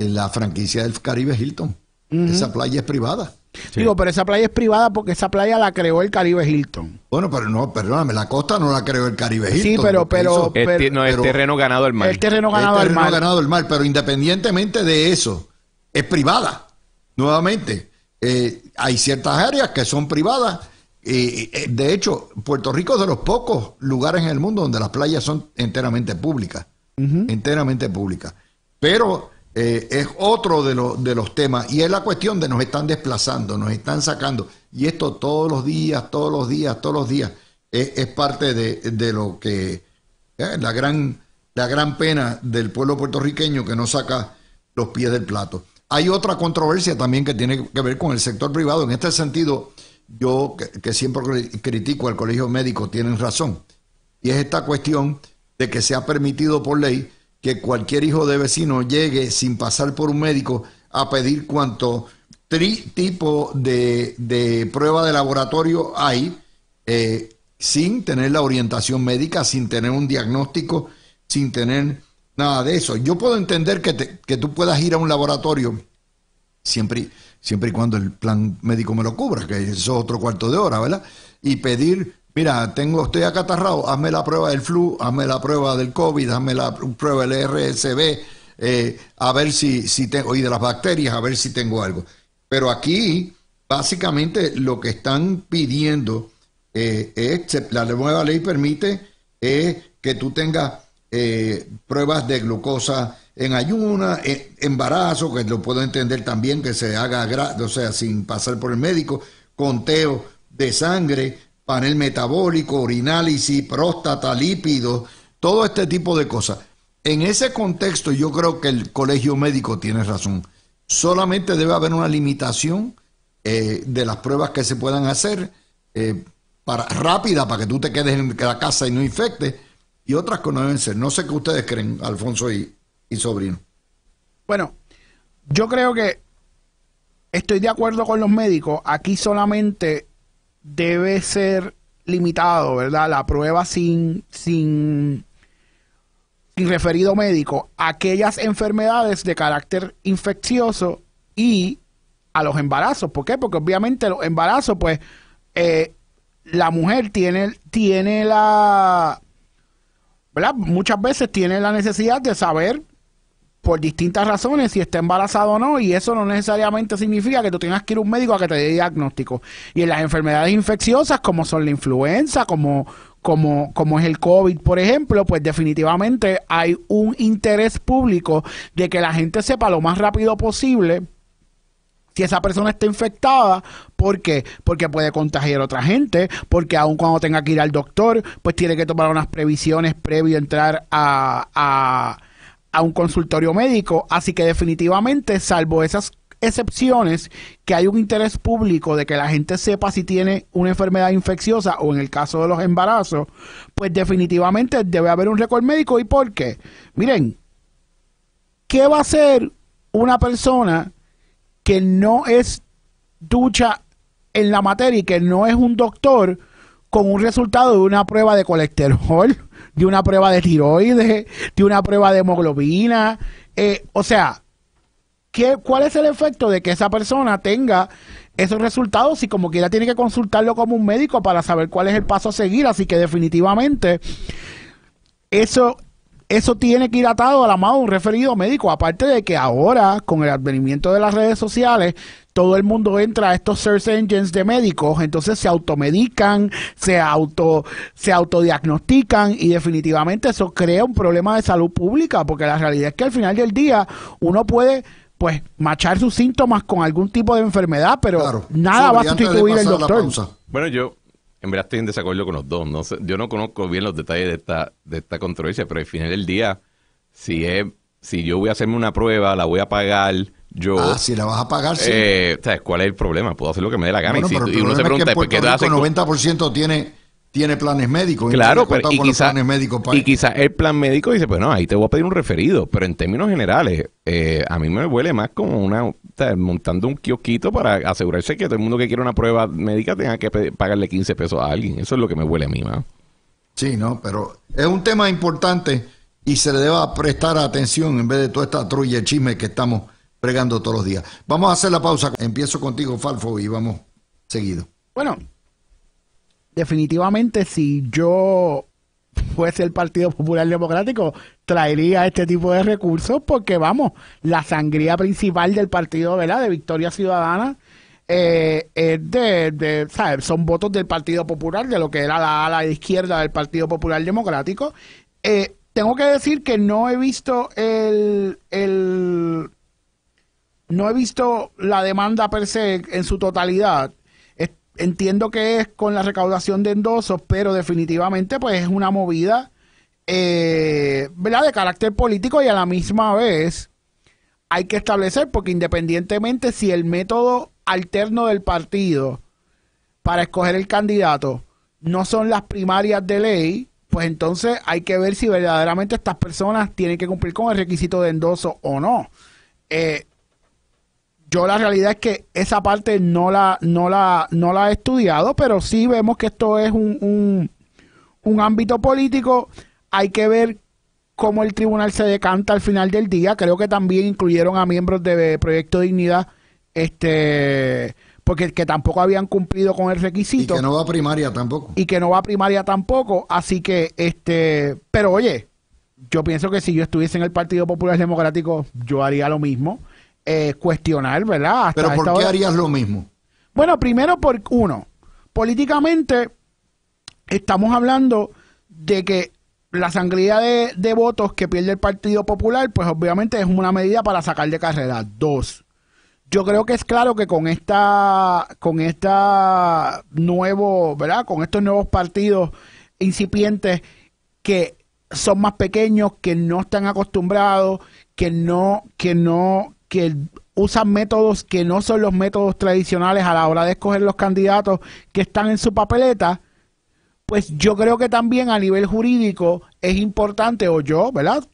en la franquicia del Caribe Hilton. Esa playa es privada. Digo, pero esa playa es privada porque esa playa la creó el Caribe Hilton. Bueno, pero no, perdóname, la costa no la creó el Caribe Hilton. Sí, pero, pero,
no, es terreno ganado al mar. El terreno ganado el mar. ganado
mar, pero independientemente de eso, es privada. Nuevamente, eh, hay ciertas áreas que son privadas y, eh, de hecho, Puerto Rico es de los pocos lugares en el mundo donde las playas son enteramente públicas. Enteramente públicas. Pero eh, es otro de, de los temas y es la cuestión de nos están desplazando, nos están sacando. Y esto todos los días, todos los días, todos los días eh, es, parte de, lo que la, gran, la gran pena del pueblo puertorriqueño que no saca los pies del plato. Hay otra controversia también que tiene que ver con el sector privado. En este sentido, yo que, siempre critico al colegio médico, tienen razón. Y es esta cuestión de que se ha permitido por ley que cualquier hijo de vecino llegue sin pasar por un médico a pedir cuánto tipo de, prueba de laboratorio hay eh, sin tener la orientación médica, sin tener un diagnóstico, sin tener nada de eso. Yo puedo entender que, que tú puedas ir a un laboratorio siempre siempre y cuando el plan médico me lo cubra, que eso es otro cuarto de hora, ¿verdad? Y pedir, mira, tengo, estoy acatarrado, hazme la prueba del flu, hazme la prueba del COVID, hazme la prueba del RSB, eh, a ver si, si tengo, y de las bacterias, a ver si tengo algo. Pero aquí, básicamente, lo que están pidiendo eh, es, la nueva ley permite es que tú tengas eh, pruebas de glucosa, en ayuna, embarazo, que lo puedo entender también que se haga, o sea, sin pasar por el médico, conteo de sangre, panel metabólico, orinálisis, próstata, lípidos, todo este tipo de cosas. En ese contexto yo creo que el colegio médico tiene razón. Solamente debe haber una limitación eh, de las pruebas que se puedan hacer eh, para, rápida para que tú te quedes en la casa y no infectes y otras que no deben ser. No sé qué ustedes creen, Alfonso y, y sobrino. Bueno, yo
creo que estoy de acuerdo con los médicos. Aquí solamente debe ser limitado, ¿verdad? La prueba sin, sin, sin referido médico, aquellas enfermedades de carácter infeccioso y a los embarazos. ¿Por qué? Porque obviamente los embarazos, pues, eh, la mujer tiene, tiene la, ¿verdad? Muchas veces tiene la necesidad de saber por distintas razones si está embarazado o no y eso no necesariamente significa que tú tengas que ir a un médico a que te dé diagnóstico. Y en las enfermedades infecciosas como son la influenza, como como, como es el COVID, por ejemplo, pues definitivamente hay un interés público de que la gente sepa lo más rápido posible si esa persona está infectada, ¿por qué? Porque puede contagiar a otra gente, porque aun cuando tenga que ir al doctor, pues tiene que tomar unas previsiones previo a entrar a, a a un consultorio médico. Así que definitivamente, salvo esas excepciones, que hay un interés público de que la gente sepa si tiene una enfermedad infecciosa o en el caso de los embarazos, pues definitivamente debe haber un récord médico. ¿Y por qué? Miren, ¿qué va a hacer una persona que no es ducha en la materia y que no es un doctor? con un resultado de una prueba de colesterol, de una prueba de tiroides, de una prueba de hemoglobina. Eh, o sea, ¿qué, ¿cuál es el efecto de que esa persona tenga esos resultados Y como quiera tiene que consultarlo como un médico para saber cuál es el paso a seguir? Así que definitivamente eso, eso tiene que ir atado a la mano de un referido médico, aparte de que ahora, con el advenimiento de las redes sociales, todo el mundo entra a estos search engines de médicos, entonces se automedican, se auto se autodiagnostican y definitivamente eso crea un problema de salud pública, porque la realidad es que al final del día uno puede pues machar sus síntomas con algún tipo de enfermedad, pero nada va a sustituir el doctor.
Bueno, yo en verdad estoy en desacuerdo con los dos. No yo no conozco bien los detalles de esta, de esta controversia, pero al final del día, si es, si yo voy a hacerme una prueba, la voy a pagar, yo, ah, si la vas a pagar, ¿sabes eh, ¿Cuál es el problema? Puedo hacer lo que me dé la gana. y, pero se pregunta, es que Puerto ¿por
90% tiene, tiene planes médicos. Claro, y y
quizás el plan médico dice, pues no, ahí te voy a pedir un referido. Pero en términos generales, eh, a mí me huele más como una montando un kiosquito para asegurarse que todo el mundo que quiere una prueba médica tenga que pagarle 15 pesos a alguien. Eso es lo que me huele a mí más.
Sí, no, pero es un tema importante y se le deba prestar atención en vez de toda esta trulla de chisme que estamos pregando todos los días. Vamos a hacer la pausa. Empiezo contigo, Falfo, y vamos seguido.
Bueno, definitivamente si yo fuese el Partido Popular Democrático, traería este tipo de recursos porque, vamos, la sangría principal del partido, ¿verdad?, de Victoria Ciudadana, eh, de, de, son votos del Partido Popular, de lo que era la ala izquierda del Partido Popular Democrático. Eh, tengo que decir que no he visto el, no he visto la demanda per se en su totalidad. entiendo que es con la recaudación de endosos, pero definitivamente pues es una movida eh, de carácter político y a la misma vez hay que establecer, porque independientemente si el método alterno del partido para escoger el candidato no son las primarias de ley, pues entonces hay que ver si verdaderamente estas personas tienen que cumplir con el requisito de endoso o no. Eh, yo la realidad es que esa parte no la, no la, no la he estudiado, pero sí vemos que esto es un, un, ámbito político. Hay que ver cómo el tribunal se decanta al final del día. Creo que también incluyeron a miembros de Proyecto Dignidad, este, porque que tampoco habían cumplido con el requisito. Y que no va a primaria tampoco. Y que no va a primaria tampoco. Así que, este, pero oye, yo pienso que si yo estuviese en el Partido Popular Democrático, yo haría lo mismo. Eh, cuestionar, ¿verdad? Pero ¿por qué harías lo mismo? Bueno, primero por uno, políticamente estamos hablando de que la sangría de, de, votos que pierde el Partido Popular, pues obviamente es una medida para sacar de carrera. Dos, yo creo que es claro que con esta, con esta nuevo, ¿verdad? Con estos nuevos partidos incipientes que son más pequeños, que no están acostumbrados, que no, que no, que usan métodos que no son los métodos tradicionales a la hora de escoger los candidatos que están en su papeleta, pues yo creo que también a nivel jurídico es importante, o yo, ¿verdad?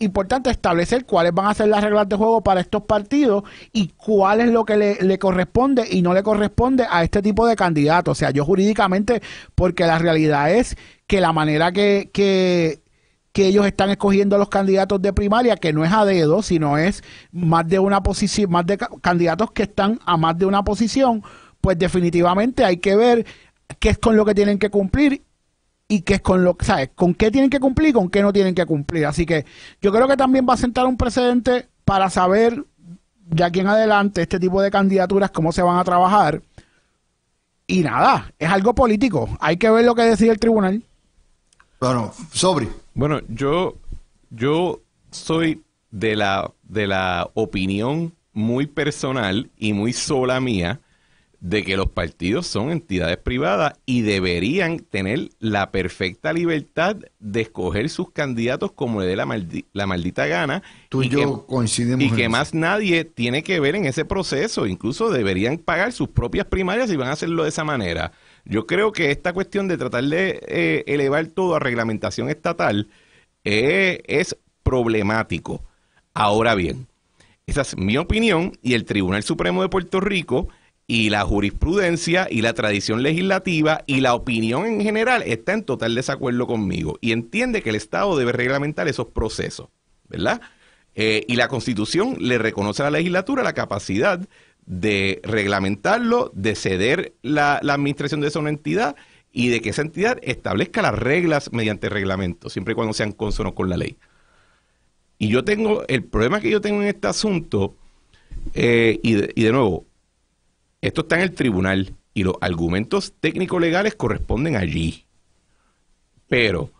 Importante establecer cuáles van a ser las reglas de juego para estos partidos y cuál es lo que le, corresponde y no le corresponde a este tipo de candidatos. O sea, yo jurídicamente, porque la realidad es que la manera que, que que ellos están escogiendo a los candidatos de primaria, que no es a dedo, sino es más de una posición, más de candidatos que están a más de una posición, pues definitivamente hay que ver qué es con lo que tienen que cumplir y qué es con lo, que, ¿sabes? Con qué tienen que cumplir y con qué no tienen que cumplir. Así que yo creo que también va a sentar un precedente para saber de aquí en adelante este tipo de candidaturas, cómo se van a trabajar. Y nada, es algo político. Hay que ver lo que decide el tribunal.
Bueno, sobre. Bueno, yo, yo soy de la, de la opinión muy personal y muy sola mía de que los partidos son entidades privadas y deberían tener la perfecta libertad de escoger sus candidatos como le dé la, maldita gana. Tú y, yo que, Y que más nadie tiene que ver en ese proceso. Incluso deberían pagar sus propias primarias y van a hacerlo de esa manera. Yo creo que esta cuestión de tratar de eh, elevar todo a reglamentación estatal eh, es problemático. Ahora bien, esa es mi opinión y el Tribunal Supremo de Puerto Rico y la jurisprudencia y la tradición legislativa y la opinión en general está en total desacuerdo conmigo y entiende que el Estado debe reglamentar esos procesos, ¿verdad? Eh, y la Constitución le reconoce a la legislatura la capacidad de reglamentarlo, de ceder la, administración de esa entidad y de que esa entidad establezca las reglas mediante reglamento, siempre y cuando sean consonos con la ley. Y yo tengo, el problema que yo tengo en este asunto, eh, y, de, y de nuevo, esto está en el tribunal y los argumentos técnicos legales corresponden allí. Pero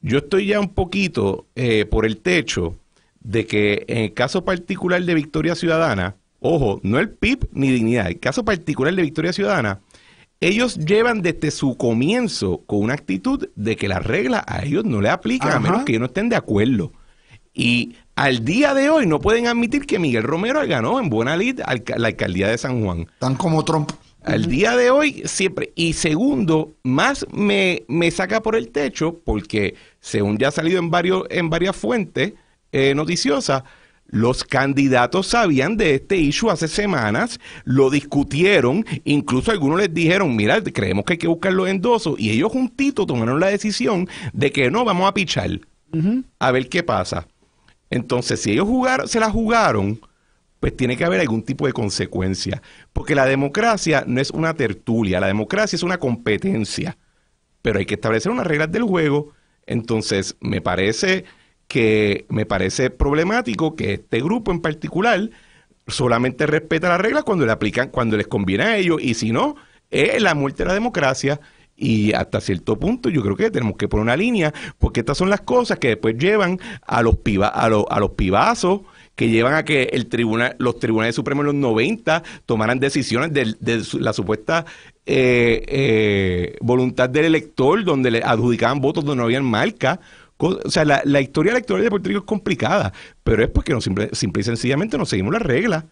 yo estoy ya un poquito eh, por el techo de que en el caso particular de Victoria Ciudadana, ojo, no el PIB ni dignidad, el caso particular de Victoria Ciudadana, ellos llevan desde su comienzo con una actitud de que las reglas a ellos no le aplican, a menos que ellos no estén de acuerdo. Y al día de hoy no pueden admitir que Miguel Romero ganó en buena lid la alcaldía de San Juan. Tan como Trump. Al día de hoy, siempre. Y segundo, más me, me saca por el techo, porque según ya ha salido en, varios, en varias fuentes eh, noticiosas, los candidatos sabían de este issue hace semanas, lo discutieron, incluso algunos les dijeron, mira, creemos que hay que buscar los endosos, y ellos juntitos tomaron la decisión de que no, vamos a pichar, a ver qué pasa. Entonces, si ellos jugaron, se la jugaron, pues tiene que haber algún tipo de consecuencia, porque la democracia no es una tertulia, la democracia es una competencia, pero hay que establecer unas reglas del juego. Entonces, me parece que me parece problemático que este grupo en particular solamente respeta las reglas cuando le aplican, cuando les conviene a ellos, y si no, es la muerte de la democracia. Y hasta cierto punto yo creo que tenemos que poner una línea, porque estas son las cosas que después llevan a los, a, a los pibazos, que llevan a que el tribunal, los tribunales supremos en los 90 tomaran decisiones de, de la supuesta eh, eh, voluntad del elector, donde le adjudicaban votos donde no habían marca o sea, la, la historia electoral de Puerto Rico es complicada, pero es porque no, simple, y sencillamente no seguimos la regla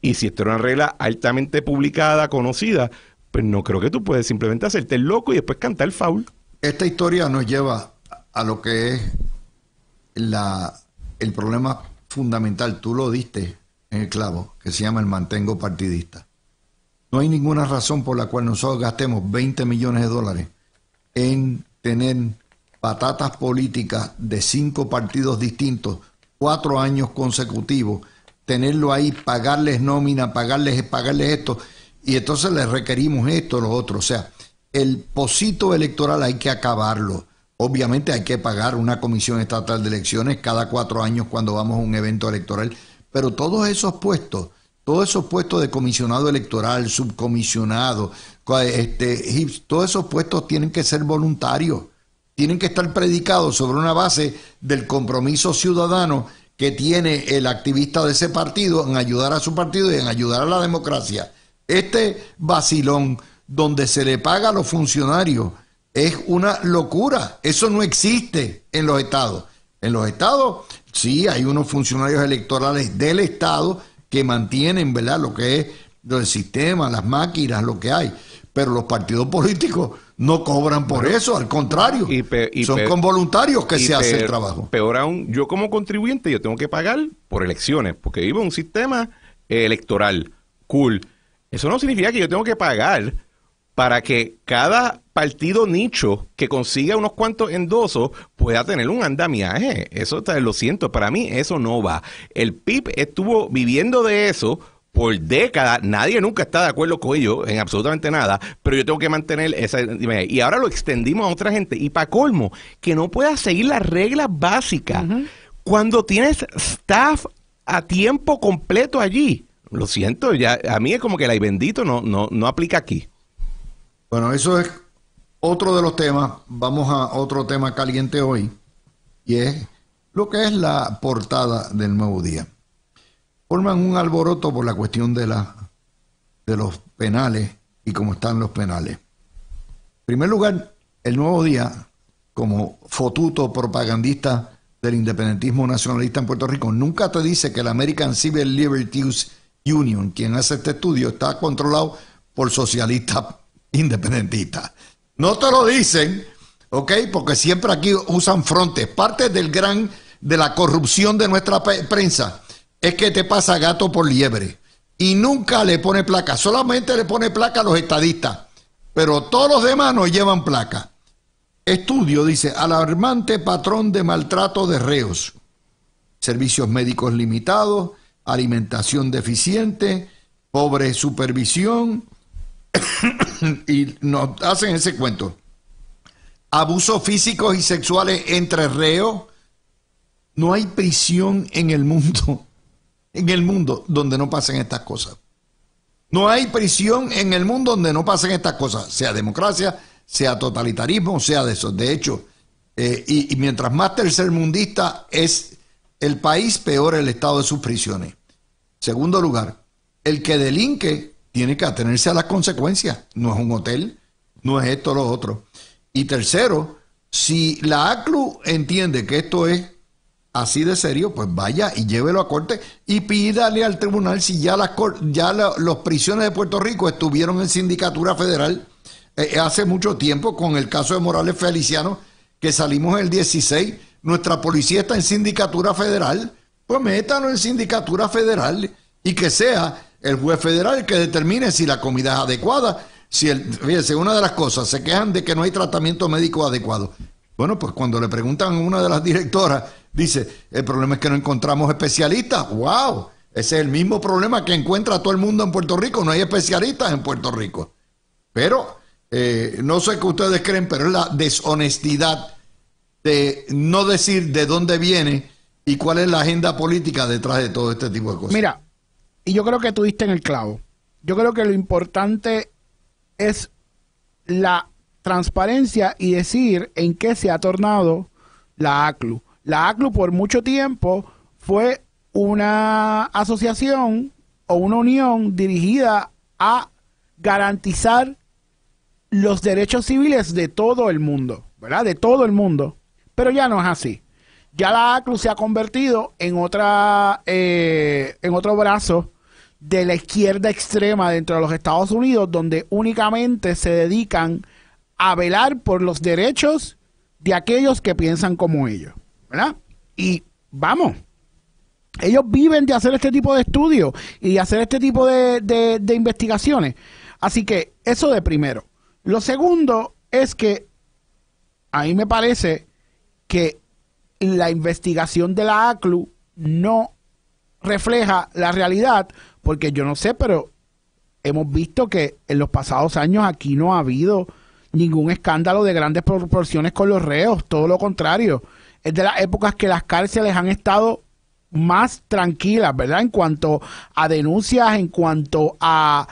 Y si esto era una regla altamente publicada, conocida, pues no creo que tú
puedes simplemente hacerte el loco y después cantar el foul. Esta historia nos lleva a lo que es la, el problema fundamental, tú lo diste en el clavo, que se llama el mantengo partidista. No hay ninguna razón por la cual nosotros gastemos 20 millones de dólares en tener patatas políticas de cinco partidos distintos, cuatro años consecutivos, tenerlo ahí, pagarles nómina, pagarles, pagarles esto, y entonces les requerimos esto, lo otros. O sea, el posito electoral hay que acabarlo. Obviamente hay que pagar una comisión estatal de elecciones cada cuatro años cuando vamos a un evento electoral, pero todos esos puestos, todos esos puestos de comisionado electoral, subcomisionado, este, todos esos puestos tienen que ser voluntarios tienen que estar predicados sobre una base del compromiso ciudadano que tiene el activista de ese partido en ayudar a su partido y en ayudar a la democracia. Este vacilón donde se le paga a los funcionarios es una locura. Eso no existe en los estados. En los estados, sí, hay unos funcionarios electorales del estado que mantienen, ¿verdad?, lo que es el sistema, las máquinas, lo que hay pero los partidos políticos no cobran por eso, al contrario, son con voluntarios que se hace el trabajo.
Peor aún, yo como contribuyente yo tengo que pagar por elecciones, porque vivo en un sistema eh, electoral, cool. Eso no significa que yo tengo que pagar para que cada partido nicho que consiga unos cuantos endosos pueda tener un andamiaje. Eso lo siento, para mí eso no va. El PIB estuvo viviendo de eso por décadas, nadie nunca está de acuerdo con ello en absolutamente nada, pero yo tengo que mantener esa... Y ahora lo extendimos a otra gente. Y para colmo, que no pueda seguir las reglas básicas. Cuando tienes staff a tiempo completo allí, lo siento, ya a mí es como que la y bendito no, no, no aplica aquí.
Bueno, eso es otro de los temas. Vamos a otro tema caliente hoy. Y es lo que es la portada del nuevo día forman un alboroto por la cuestión de, la, de los penales y cómo están los penales. En primer lugar, el nuevo día, como fotuto propagandista del independentismo nacionalista en Puerto Rico, nunca te dice que la American Civil Liberties Union, quien hace este estudio, está controlado por socialistas independentistas. No te lo dicen, ¿ok? Porque siempre aquí usan frontes. Parte del gran, de la corrupción de nuestra prensa es que te pasa gato por liebre. Y nunca le pone placa. Solamente le pone placa a los estadistas. Pero todos los demás no llevan placa. Estudio dice, alarmante patrón de maltrato de reos. Servicios médicos limitados, alimentación deficiente, pobre supervisión. y nos hacen ese cuento. Abusos físicos y sexuales entre reos. No hay prisión en el mundo en el mundo donde no pasen estas cosas. No hay prisión en el mundo donde no pasen estas cosas, sea democracia, sea totalitarismo, sea de eso. De hecho, eh, y, mientras más tercermundista es el país, peor el estado de sus prisiones. Segundo lugar, el que delinque tiene que atenerse a las consecuencias. No es un hotel, no es esto, lo otro. Y tercero, si la ACLU entiende que esto es así de serio, pues vaya y llévelo a corte y pídale al tribunal si ya, las, ya los prisiones de Puerto Rico estuvieron en sindicatura federal eh, hace mucho tiempo con el caso de Morales Feliciano, que salimos el 16, nuestra policía está en sindicatura federal, pues en sindicatura federal y que sea el juez federal que determine si la comida es adecuada. Si fíjense, una de las cosas, se quejan de que no hay tratamiento médico adecuado. Bueno, pues cuando le preguntan a una de las directoras Dice, el problema es que no encontramos especialistas. ¡Wow! Ese es el mismo problema que encuentra todo el mundo en Puerto Rico. No hay especialistas en Puerto Rico. Pero, eh, no sé qué ustedes creen, pero es la deshonestidad de no decir de dónde viene y cuál es la agenda política detrás de todo este tipo de cosas. Mira, y yo creo que tuviste en el clavo. Yo creo que lo importante es
la transparencia y decir en qué se ha tornado la ACLU. La ACLU por mucho tiempo fue una asociación o una unión dirigida a garantizar los derechos civiles de todo el mundo, ¿verdad? De todo el mundo. Pero ya no es así. Ya la ACLU se ha convertido en otra, eh, en otro brazo de la izquierda extrema dentro de los Estados Unidos, donde únicamente se dedican a velar por los derechos de aquellos que piensan como ellos. ¿verdad? Y vamos. Ellos viven de hacer este tipo de estudios y de hacer este tipo de, de, de investigaciones. Así que eso de primero. Lo segundo es que a mí me parece que la investigación de la ACLU no refleja la realidad, porque yo no sé, pero hemos visto que en los pasados años aquí no ha habido ningún escándalo de grandes proporciones con los reos, todo lo contrario es de las épocas que las cárceles han estado más tranquilas, ¿verdad? En cuanto a denuncias, en cuanto a,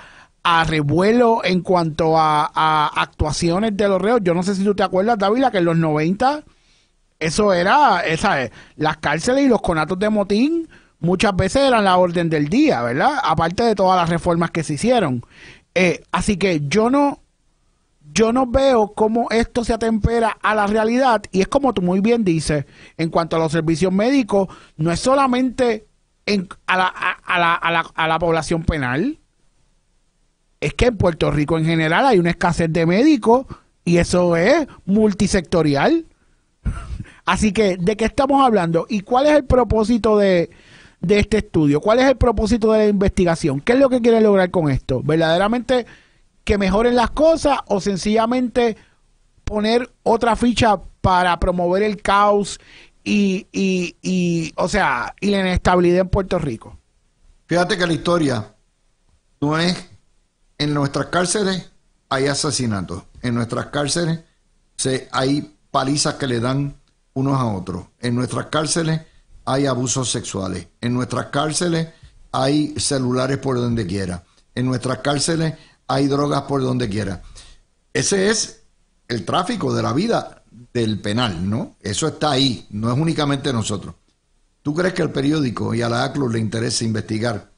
revuelo, en cuanto a, actuaciones de los reos. Yo no sé si tú te acuerdas, Dávila, que en los 90 eso era, eh, esa las cárceles y los conatos de motín muchas veces eran la orden del día, ¿verdad? Aparte de todas las reformas que se hicieron. Eh, así que yo no, yo no veo cómo esto se atempera a la realidad y es como tú muy bien dices, en cuanto a los servicios médicos, no es solamente a, la, población penal, es que en Puerto Rico en general hay una escasez de médicos y eso es multisectorial. Así que, ¿de qué estamos hablando? ¿Y cuál es el propósito de, de este estudio? ¿Cuál es el propósito de la investigación? ¿Qué es lo que quiere lograr con esto? Verdaderamente que mejoren las cosas o sencillamente poner otra ficha para promover el caos
y, y, o sea, y la inestabilidad en Puerto Rico? Fíjate que la historia no es en nuestras cárceles hay asesinatos, en nuestras cárceles se, hay palizas que le dan unos a otros, en nuestras cárceles hay abusos sexuales, en nuestras cárceles hay celulares por donde quiera, en nuestras cárceles hay drogas por donde quiera. Ese es el tráfico de la vida del penal, ¿no? Eso está ahí, no es únicamente nosotros. ¿Tú crees que al periódico y a la ACLU le interesa investigar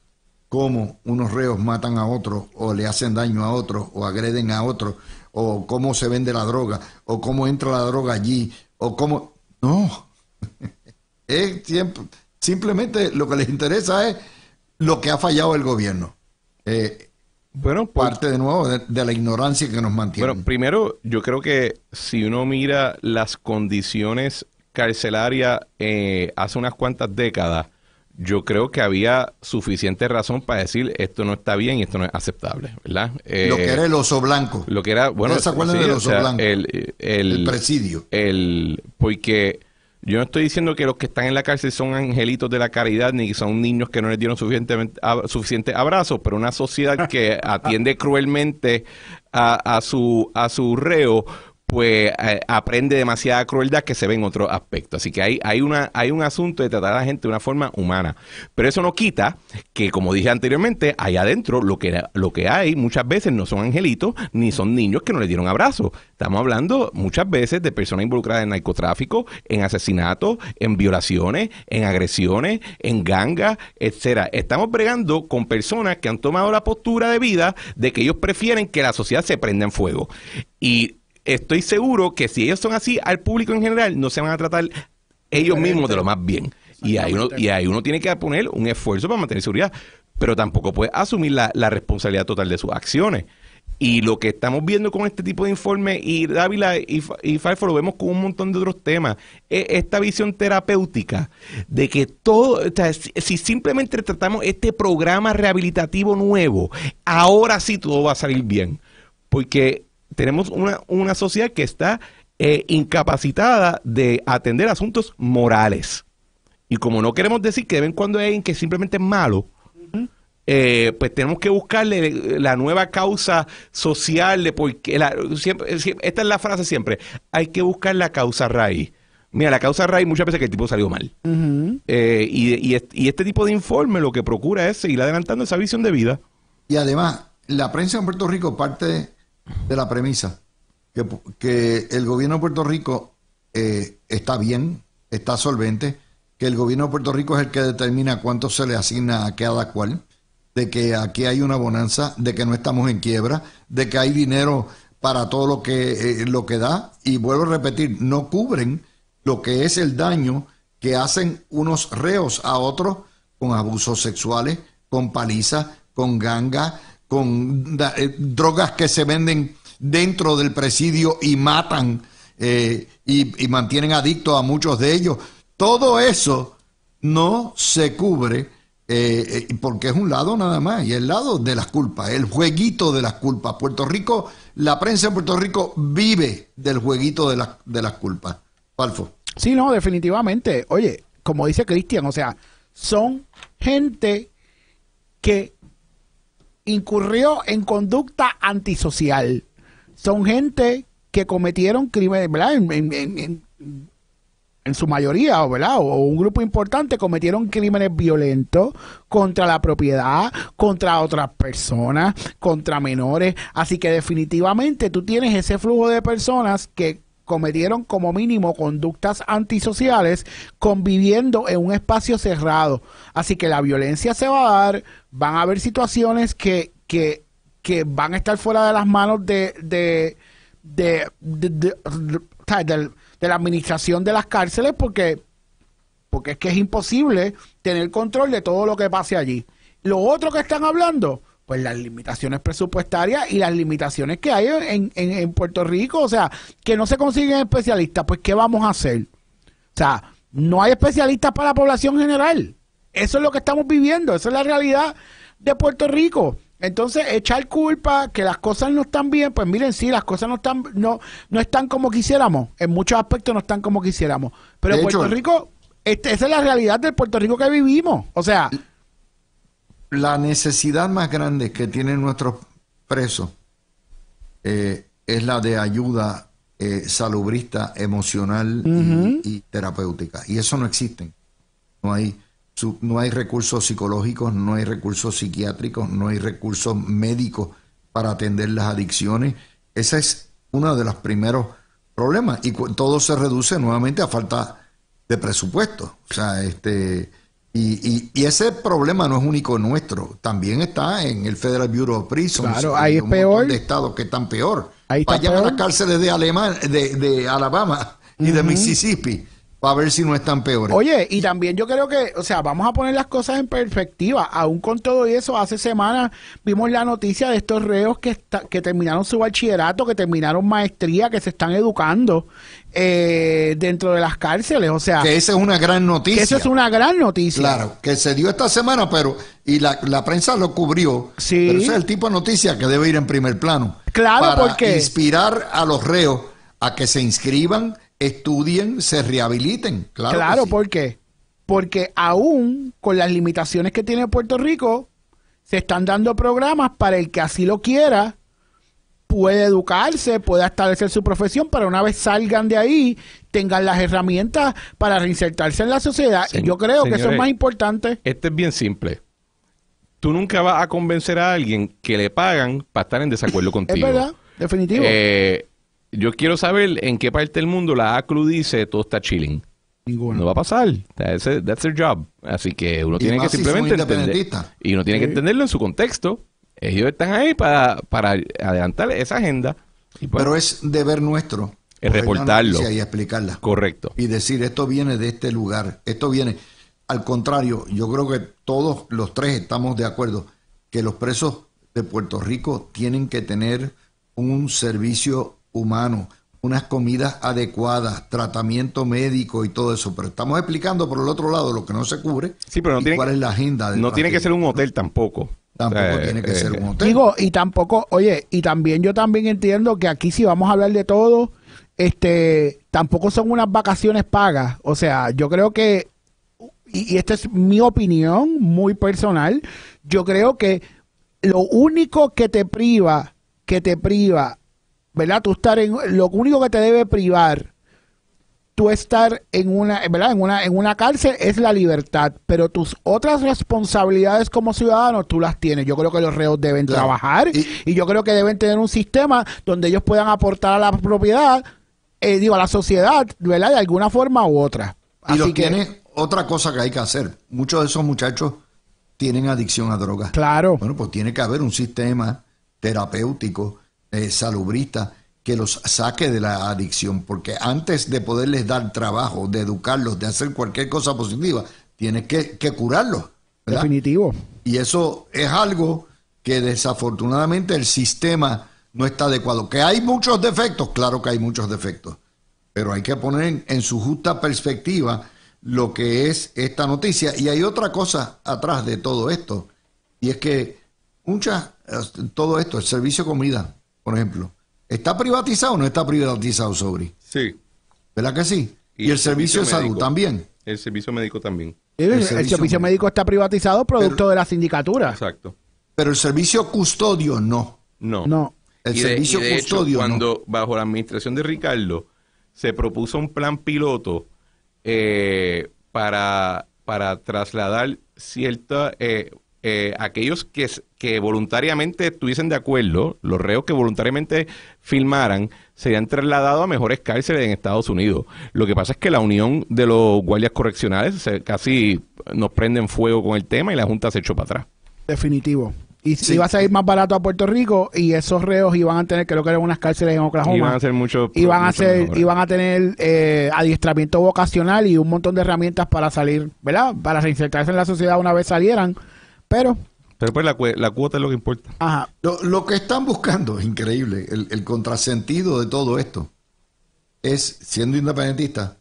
cómo unos reos matan a otros o le hacen daño a otros o agreden a otros o cómo se vende la droga o cómo entra la droga allí o cómo... No, es tiempo. simplemente lo que les interesa es lo que ha fallado el gobierno. Eh, bueno, pues, parte de nuevo de, la ignorancia que nos mantiene.
Bueno, primero, yo creo que si uno mira las condiciones carcelarias eh, hace unas cuantas décadas, yo creo que había suficiente razón para decir esto no está bien y esto no es aceptable, ¿verdad? Eh, lo que era
el oso blanco.
Lo que era, bueno, El, el, presidio. El, porque yo no estoy diciendo que los que están en la cárcel son angelitos de la caridad ni son niños que no les dieron suficientemente, suficientes abrazos, pero una sociedad que atiende cruelmente a, su, a su reo pues eh, aprende demasiada crueldad que se ve en otro aspecto. Así que hay, hay, una, hay un asunto de tratar a la gente de una forma humana. Pero eso no quita que, como dije anteriormente, allá adentro lo que, lo que hay muchas veces no son angelitos ni son niños que no le dieron abrazo. Estamos hablando muchas veces de personas involucradas en narcotráfico, en asesinatos, en violaciones, en agresiones, en gangas, etcétera. Estamos bregando con personas que han tomado la postura de vida de que ellos prefieren que la sociedad se prenda en fuego. Y estoy seguro que si ellos son así al público en general, no se van a tratar ellos mismos de lo más bien. Y ahí, uno, y uno tiene que poner un esfuerzo para mantener seguridad, pero tampoco puede asumir la, responsabilidad total de sus acciones. Y lo que estamos viendo con este tipo de informe, y Dávila y, y Falfo lo vemos con un montón de otros temas, es esta visión terapéutica de que todo, o sea, si, simplemente tratamos este programa rehabilitativo nuevo, ahora sí todo va a salir bien. Porque tenemos una, sociedad que está eh, incapacitada de atender asuntos morales. Y como no queremos decir que de vez en cuando hay alguien que simplemente es malo, eh, pues tenemos que buscarle eh, la nueva causa social de porque esta es la frase siempre, hay que buscar la causa raíz. Mira, la causa raíz muchas veces es que el tipo salió mal. y, este tipo de informe lo que procura es seguir adelantando
esa visión de vida. Y además, la prensa en Puerto Rico parte de la premisa que, el gobierno de Puerto Rico eh, está bien, está solvente, que el gobierno de Puerto Rico es el que determina cuánto se le asigna a cada cual, de que aquí hay una bonanza, de que no estamos en quiebra, de que hay dinero para todo lo que, eh, lo que da, y vuelvo a repetir, no cubren lo que es el daño que hacen unos reos a otros con abusos sexuales, con paliza con ganga con eh, drogas que se venden dentro del presidio y matan eh, y, mantienen adictos a muchos de ellos. Todo eso no se cubre eh, porque es un lado nada más, y el lado de las culpas, el jueguito de las culpas. Puerto Rico, la prensa de Puerto Rico vive del jueguito de, las de las culpas. Palfo.
Sí, no, definitivamente. Oye, como dice Cristian, o sea, son gente que incurrió en conducta antisocial. Son gente que cometieron crímenes, ¿verdad? En, su mayoría, ¿verdad? O, un grupo importante cometieron crímenes violentos contra la propiedad, contra otras personas, contra menores. Así que definitivamente tú tienes ese flujo de personas que cometieron como mínimo conductas antisociales conviviendo en un espacio cerrado. Así que la violencia se va a dar, van a haber situaciones que, van a estar fuera de las manos de, la administración de las cárceles porque, porque es que es imposible tener control de todo lo que pase allí. Lo otro que están hablando pues las limitaciones presupuestarias y las limitaciones que hay en, Puerto Rico, o sea, que no se consiguen especialistas, pues ¿qué vamos a hacer? O sea, no hay especialistas para la población general. Eso es lo que estamos viviendo, esa es la realidad de Puerto Rico. Entonces, echar culpa que las cosas no están bien, pues miren, sí, las cosas no están no no están como quisiéramos, en muchos aspectos no están como quisiéramos, pero Puerto Rico este, esa es la realidad del Puerto Rico que vivimos, o sea,
la necesidad más grande que tienen nuestros presos eh, es la de ayuda eh, salubrista, emocional y, terapéutica. Y eso no existe. No hay, no hay recursos psicológicos, no hay recursos psiquiátricos, no hay recursos médicos para atender las adicciones. Esa es uno de los primeros problemas. Y todo se reduce nuevamente a falta de presupuesto. O sea, este y, y, ese problema no es único nuestro, también está en el Federal Bureau of Prisons. Claro, un peor. de estados que están peor. a las cárceles de, de, Alabama y de Mississippi a ver si no están peores.
Oye, y también yo creo que, o sea, vamos a poner las cosas en perspectiva. Aún con todo eso, hace semanas vimos la noticia de estos reos que, que terminaron su bachillerato, que terminaron maestría, que se están educando eh, dentro de las cárceles. O sea, que esa es una
gran noticia. Que esa es una gran noticia. Claro, que se dio esta semana, pero, y la, prensa lo cubrió. Sí. Pero ese es el tipo de noticia que debe ir en primer plano. Claro, para porque. Inspirar a los reos a que se inscriban estudien, se rehabiliten. Claro, claro
¿por qué? Porque aún con las limitaciones que tiene Puerto Rico, se están dando programas para el que así lo quiera, puede educarse, puede establecer su profesión, para una vez salgan de ahí, tengan las herramientas para reinsertarse en la sociedad. y yo creo que eso es más importante.
Este es bien simple. Tú nunca vas a convencer a alguien que le pagan para estar en desacuerdo contigo. Es verdad, definitivo. Eh, yo quiero saber en qué parte del mundo la ACLU dice todo está chilling. No va a pasar. That's, their job. Así que uno tiene que simplemente Y uno tiene que entenderlo en su contexto. Ellos están ahí para, para adelantar esa agenda. Pues, Pero
es deber nuestro. reportarlo. Y explicarla. Correcto. Y decir, esto viene de este lugar. Esto viene. Al contrario, yo creo que todos los tres estamos de acuerdo que los presos de Puerto Rico tienen que tener un servicio humano, unas comidas adecuadas, tratamiento médico y todo eso. Pero estamos explicando por el otro lado lo que no se cubre sí, pero no tiene, cuál es la agenda. no tiene que ser un hotel tampoco. Tampoco tiene que eh, ser un eh, hotel.
Digo, y tampoco, oye, y también yo también entiendo que aquí si vamos a hablar de todo, este, tampoco son unas vacaciones pagas. O sea, yo creo que, y esta es mi opinión muy personal, yo creo que lo único que te priva, que te priva ¿verdad? Tú estar en, lo único que te debe privar, tú estar en una, ¿verdad? En una, en una cárcel es la libertad, pero tus otras responsabilidades como ciudadano tú las tienes. Yo creo que los reos deben trabajar y, yo creo que deben tener un sistema donde ellos puedan aportar a la propiedad, eh, digo, a la sociedad, ¿verdad? De alguna forma u otra. y tiene
otra cosa que hay que hacer. Muchos de esos muchachos tienen adicción a drogas. Claro. Bueno, pues tiene que haber un sistema terapéutico eh, salubrista que los saque de la adicción, porque antes de poderles dar trabajo, de educarlos, de hacer cualquier cosa positiva, tienes que, curarlos. Definitivo. Y eso es algo que desafortunadamente el sistema no está adecuado. Que hay muchos defectos, claro que hay muchos defectos, pero hay que poner en su justa perspectiva lo que es esta noticia. Y hay otra cosa atrás de todo esto, y es que eh, todo esto, el servicio de comida, por ejemplo, ¿está privatizado o no está privatizado, sobre Sí. ¿Verdad que sí? Y, el, servicio, de salud también.
El servicio médico también. El, servicio,
médico está privatizado
producto de la sindicatura. Exacto. Pero el servicio custodio no. No. No. El servicio custodio. cuando
bajo la administración de Ricardo se propuso un plan piloto eh, para, para trasladar cierta, eh, eh, aquellos que, voluntariamente estuviesen de acuerdo, los reos que voluntariamente filmaran, serían trasladados a mejores cárceles en Estados Unidos. Lo que pasa es que la unión de los guardias correccionales casi nos prende en fuego con el tema y la Junta se echó para atrás.
Definitivo.
Y si iba a salir
más barato a Puerto Rico y esos reos iban a tener, creo que eran unas cárceles en Oklahoma. Iban a ser
mucho. Iban a,
iban a tener eh, adiestramiento vocacional y un montón de herramientas para salir, ¿verdad? Para reinsertarse en la sociedad una vez salieran. Pero
pero pues la, cuota es lo que importa. Lo, que están buscando, es increíble, el, contrasentido de todo esto, es, siendo independentista,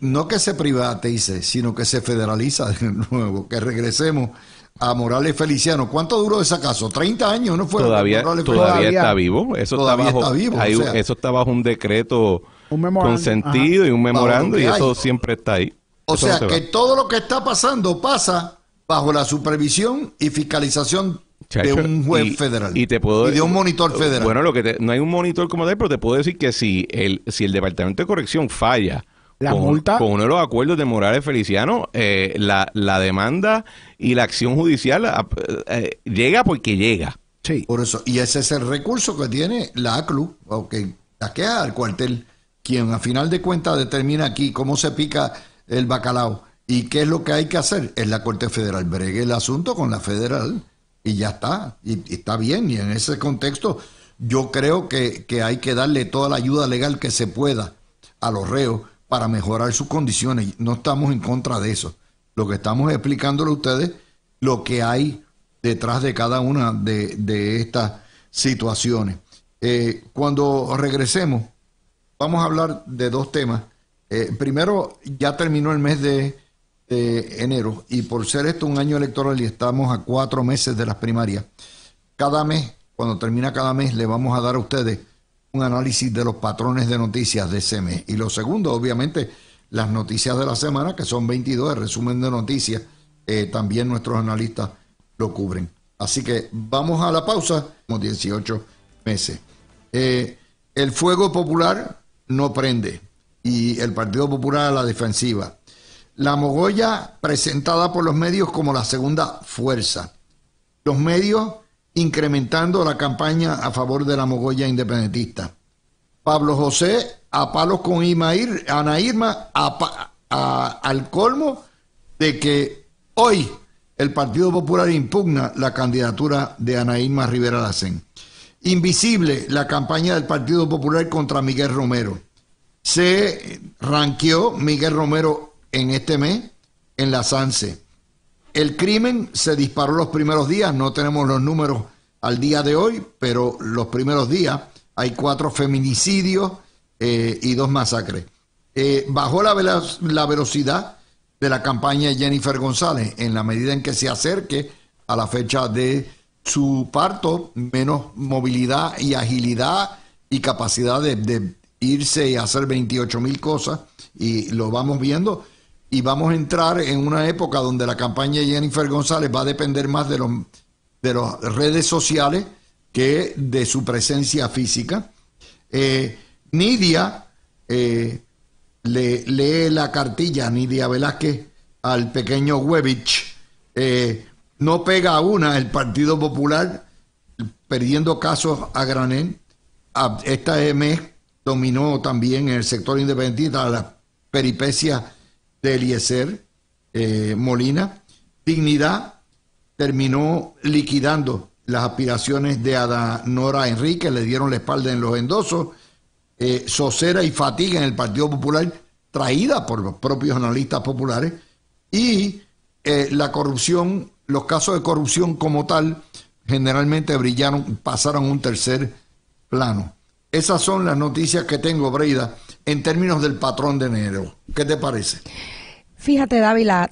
no que se privatice, sino que se federaliza de nuevo, que regresemos a Morales Feliciano. ¿Cuánto duró ese caso? ¿30 años? ¿No fue? Todavía, está vivo. Eso está,
bajo, un decreto
un consentido y un memorando y eso
siempre está ahí.
O sea que todo lo que está pasando pasa bajo la supervisión y fiscalización de un juez federal y,
de un monitor eh, federal. Bueno, lo que te, no hay un monitor como tal, pero te puedo decir que si el, si el Departamento de Corrección falla con, uno de los acuerdos de Morales Feliciano, eh, la, la, demanda y la acción judicial eh, llega porque llega.
Sí. Por eso, y ese es el recurso que tiene la ACLU, aunque la queda al cuartel, quien a final de cuentas determina aquí cómo se pica el bacalao ¿Y qué es lo que hay que hacer? Es la Corte Federal. Bregue el asunto con la federal y ya está. Y, está bien. Y en ese contexto yo creo que, hay que darle toda la ayuda legal que se pueda a los reos para mejorar sus condiciones. No estamos en contra de eso. Lo que estamos explicándole a ustedes lo que hay detrás de cada una de, de estas situaciones. Eh, cuando regresemos, vamos a hablar de dos temas. Eh, primero, ya terminó el mes de enero, y por ser esto un año electoral y estamos a cuatro meses de las primarias, cada mes, cuando termina cada mes, le vamos a dar a ustedes un análisis de los patrones de noticias de ese mes. Y lo segundo, obviamente, las noticias de la semana, que son 22, resumen de noticias, eh, también nuestros analistas lo cubren. Así que vamos a la pausa, como 18 meses. Eh, el fuego popular no prende y el Partido Popular a la defensiva. La mogolla presentada por los medios como la segunda fuerza. Los medios incrementando la campaña a favor de la mogolla independentista. Pablo José a palos con Ana Irma al colmo de que hoy el Partido Popular impugna la candidatura de Ana Irma Rivera Lacén. Invisible la campaña del Partido Popular contra Miguel Romero. Se ranqueó Miguel Romero en este mes en la SANSE. El crimen se disparó los primeros días, no tenemos los números al día de hoy, pero los primeros días hay cuatro feminicidios eh, y dos masacres. Eh, bajó la, la velocidad de la campaña de Jennifer González en la medida en que se acerque a la fecha de su parto, menos movilidad y agilidad y capacidad de, de irse y hacer 28 mil cosas y lo vamos viendo y vamos a entrar en una época donde la campaña de Jennifer González va a depender más de, los, de las redes sociales que de su presencia física. Eh, Nidia eh, le, lee la cartilla, Nidia Velázquez, al pequeño Webich. Eh, no pega a una el Partido Popular, perdiendo casos a granel. Esta M dominó también en el sector independiente a las peripecias de Eliezer eh, Molina. Dignidad terminó liquidando las aspiraciones de Adanora Nora Enrique, le dieron la espalda en los endosos. Eh, socera y fatiga en el Partido Popular, traída por los propios analistas populares. Y eh, la corrupción, los casos de corrupción como tal, generalmente brillaron, pasaron a un tercer plano. Esas son las noticias que tengo, Breida en términos del patrón de enero. ¿Qué te parece?
Fíjate, Dávila,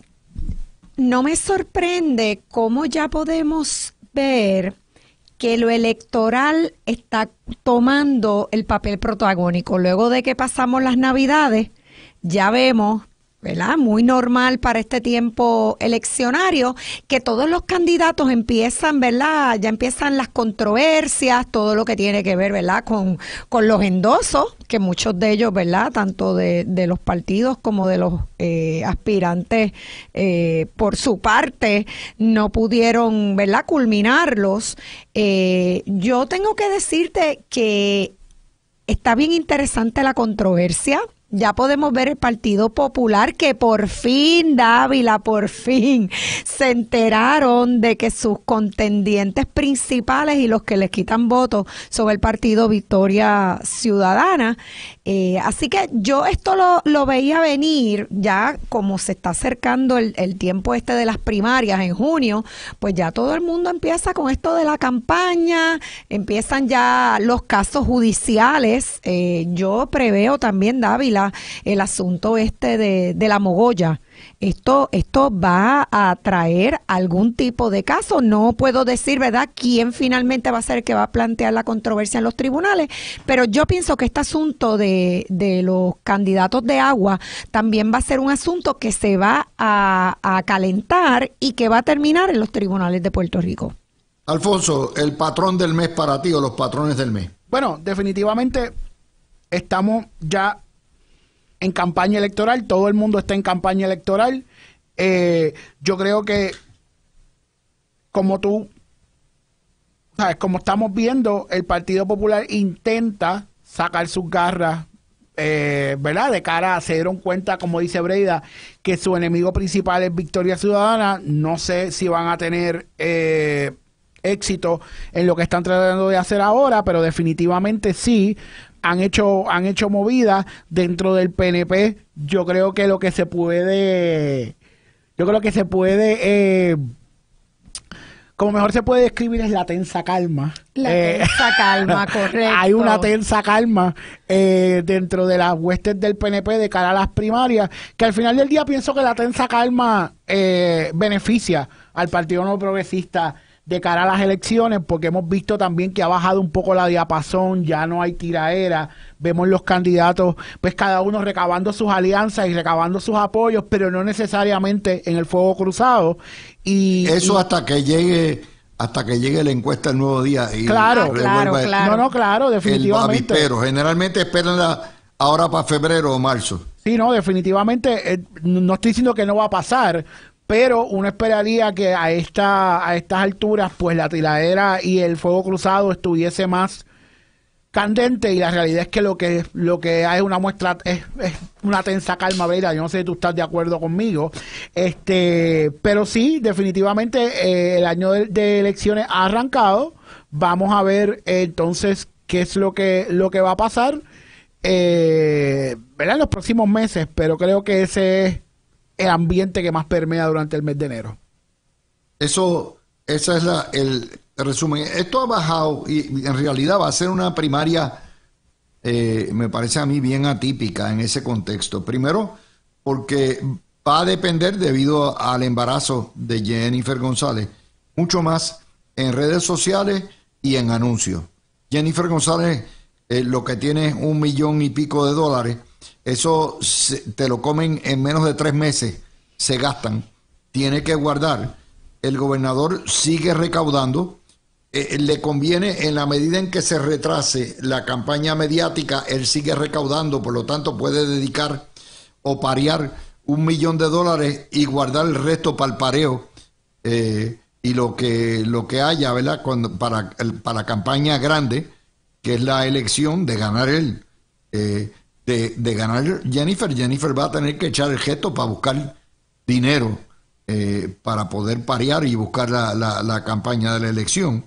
no me sorprende cómo ya podemos ver que lo electoral está tomando el papel protagónico. Luego de que pasamos las navidades, ya vemos ¿verdad? Muy normal para este tiempo eleccionario, que todos los candidatos empiezan, ¿verdad? Ya empiezan las controversias, todo lo que tiene que ver, ¿verdad? Con, con los endosos, que muchos de ellos, ¿verdad? Tanto de, de los partidos como de los eh, aspirantes, eh, por su parte, no pudieron, ¿verdad? Culminarlos. Eh, yo tengo que decirte que está bien interesante la controversia ya podemos ver el Partido Popular que por fin, Dávila, por fin se enteraron de que sus contendientes principales y los que les quitan votos son el Partido Victoria Ciudadana eh, así que yo esto lo, lo, veía venir ya como se está acercando el, el, tiempo este de las primarias en junio, pues ya todo el mundo empieza con esto de la campaña, empiezan ya los casos judiciales. Eh, yo preveo también, Dávila, el asunto este de, de la mogolla esto, esto va a traer algún tipo de caso. No puedo decir, ¿verdad?, quién finalmente va a ser el que va a plantear la controversia en los tribunales, pero yo pienso que este asunto de, los candidatos de agua también va a ser un asunto que se va a, a calentar y que va a terminar en los tribunales de Puerto Rico.
Alfonso, el patrón del mes para ti o los patrones del mes.
Bueno, definitivamente estamos ya en campaña electoral, todo el mundo está en campaña electoral. Eh, yo creo que, como tú, sabes, como estamos viendo, el Partido Popular intenta sacar sus garras, eh, ¿verdad? De cara a se dieron cuenta, como dice Breida, que su enemigo principal es Victoria Ciudadana. No sé si van a tener... Eh, éxito en lo que están tratando de hacer ahora, pero definitivamente sí han hecho, han hecho movidas dentro del PNP. Yo creo que lo que se puede, yo creo que se puede, eh, como mejor se puede describir es la tensa calma. Eh, calma, correcto. Hay una tensa calma eh, dentro de las huestes del PNP de cara a las primarias, que al final del día pienso que la tensa calma beneficia al Partido No Progresista de cara a las elecciones, porque hemos visto también que ha bajado un poco la diapasón, ya no hay tiraera, vemos los candidatos, pues cada uno recabando sus alianzas y recabando sus apoyos, pero
no necesariamente en el fuego cruzado. Y eso hasta que llegue hasta que llegue la encuesta el nuevo día claro, claro, claro. No, no, claro, definitivamente. Pero generalmente esperan ahora para febrero o marzo.
Sí, no, definitivamente eh, no estoy diciendo que no va a pasar, pero uno esperaría que a, a estas alturas, pues la tiradera y el fuego cruzado estuviese más candente y la realidad es que lo que lo que hay una muestra es, una tensa calma ¿verdad? yo no sé si tú estás de acuerdo conmigo este pero sí definitivamente eh, el año de, elecciones ha arrancado vamos a ver eh, entonces qué es lo que lo que va a pasar eh, ¿verdad? en los próximos meses pero creo que ese es el ambiente que más permea durante el mes de enero.
Eso, esa es la, el resumen. Esto ha bajado y en realidad va a ser una primaria, eh, me parece a mí bien atípica en ese contexto. Primero, porque va a depender debido al embarazo de Jennifer González, mucho más en redes sociales y en anuncios. Jennifer González eh, lo que tiene es un millón y pico de dólares eso te lo comen en menos de tres meses, se gastan, tiene que guardar. El gobernador sigue recaudando. Eh, eh, le conviene en la medida en que se retrase la campaña mediática, él sigue recaudando, por lo tanto puede dedicar o parear un millón de dólares y guardar el resto para el pareo eh, y lo que, lo que haya, ¿verdad? para, para la campaña grande, que es la elección de ganar él de, ganar Jennifer, Jennifer va a tener que echar el gesto para buscar dinero eh, para poder parear y buscar la, campaña de la elección.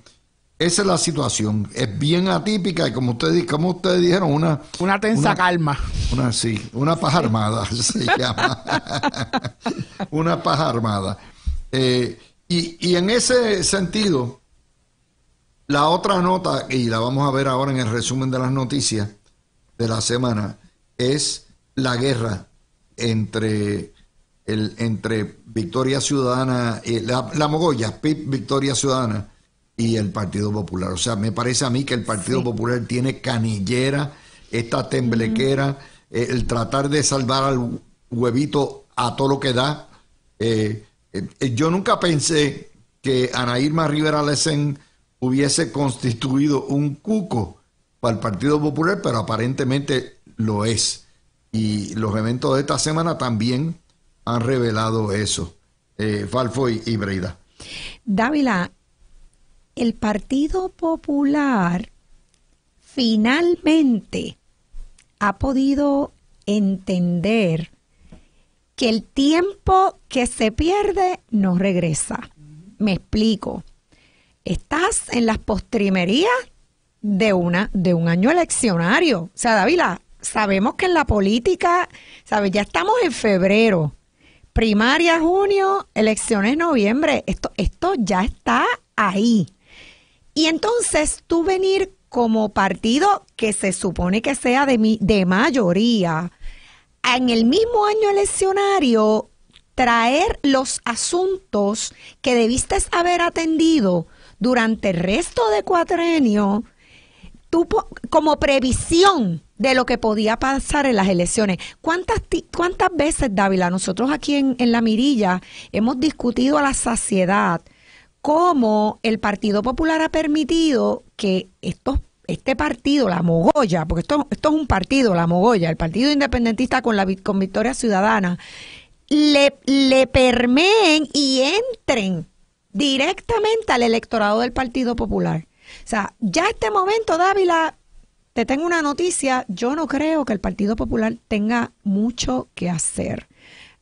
Esa es la situación. Es bien atípica y como ustedes, como ustedes dijeron, una... Una tensa calma. Una, sí, una paja armada se llama. una paja armada. Eh, y, y en ese sentido, la otra nota, y la vamos a ver ahora en el resumen de las noticias de la semana, es la guerra entre, el, entre Victoria Ciudadana, y la, la mogolla, Victoria Ciudadana y el Partido Popular. O sea, me parece a mí que el Partido Popular tiene canillera, esta temblequera, eh, el tratar de salvar al huevito a todo lo que da. Eh, eh, yo nunca pensé que Ana Irma Rivera hubiese constituido un cuco para el Partido Popular, pero aparentemente lo es. Y los eventos de esta semana también han revelado eso, eh, y Breida.
Dávila, el Partido Popular finalmente ha podido entender que el tiempo que se pierde no regresa. Me explico. Estás en las postrimerías de, una, de un año eleccionario. O sea, Dávila, sabemos que en la política, ¿sabes? Ya estamos en febrero. Primaria, junio, elecciones, noviembre. Esto, esto ya está ahí. Y entonces tú venir como partido que se supone que sea de, mi, de mayoría, en el mismo año eleccionario, traer los asuntos que debiste haber atendido durante el resto de cuatrenio, tú, como previsión de lo que podía pasar en las elecciones. ¿Cuántas, cuántas veces, Dávila, nosotros aquí en, en La Mirilla hemos discutido a la saciedad cómo el Partido Popular ha permitido que estos este partido, la Mogoya, porque esto, esto es un partido, la Mogoya, el Partido Independentista con, la, con Victoria Ciudadana, le, le permeen y entren directamente al electorado del Partido Popular. O sea, ya este momento, Dávila, te tengo una noticia, yo no creo que el Partido Popular tenga mucho que hacer.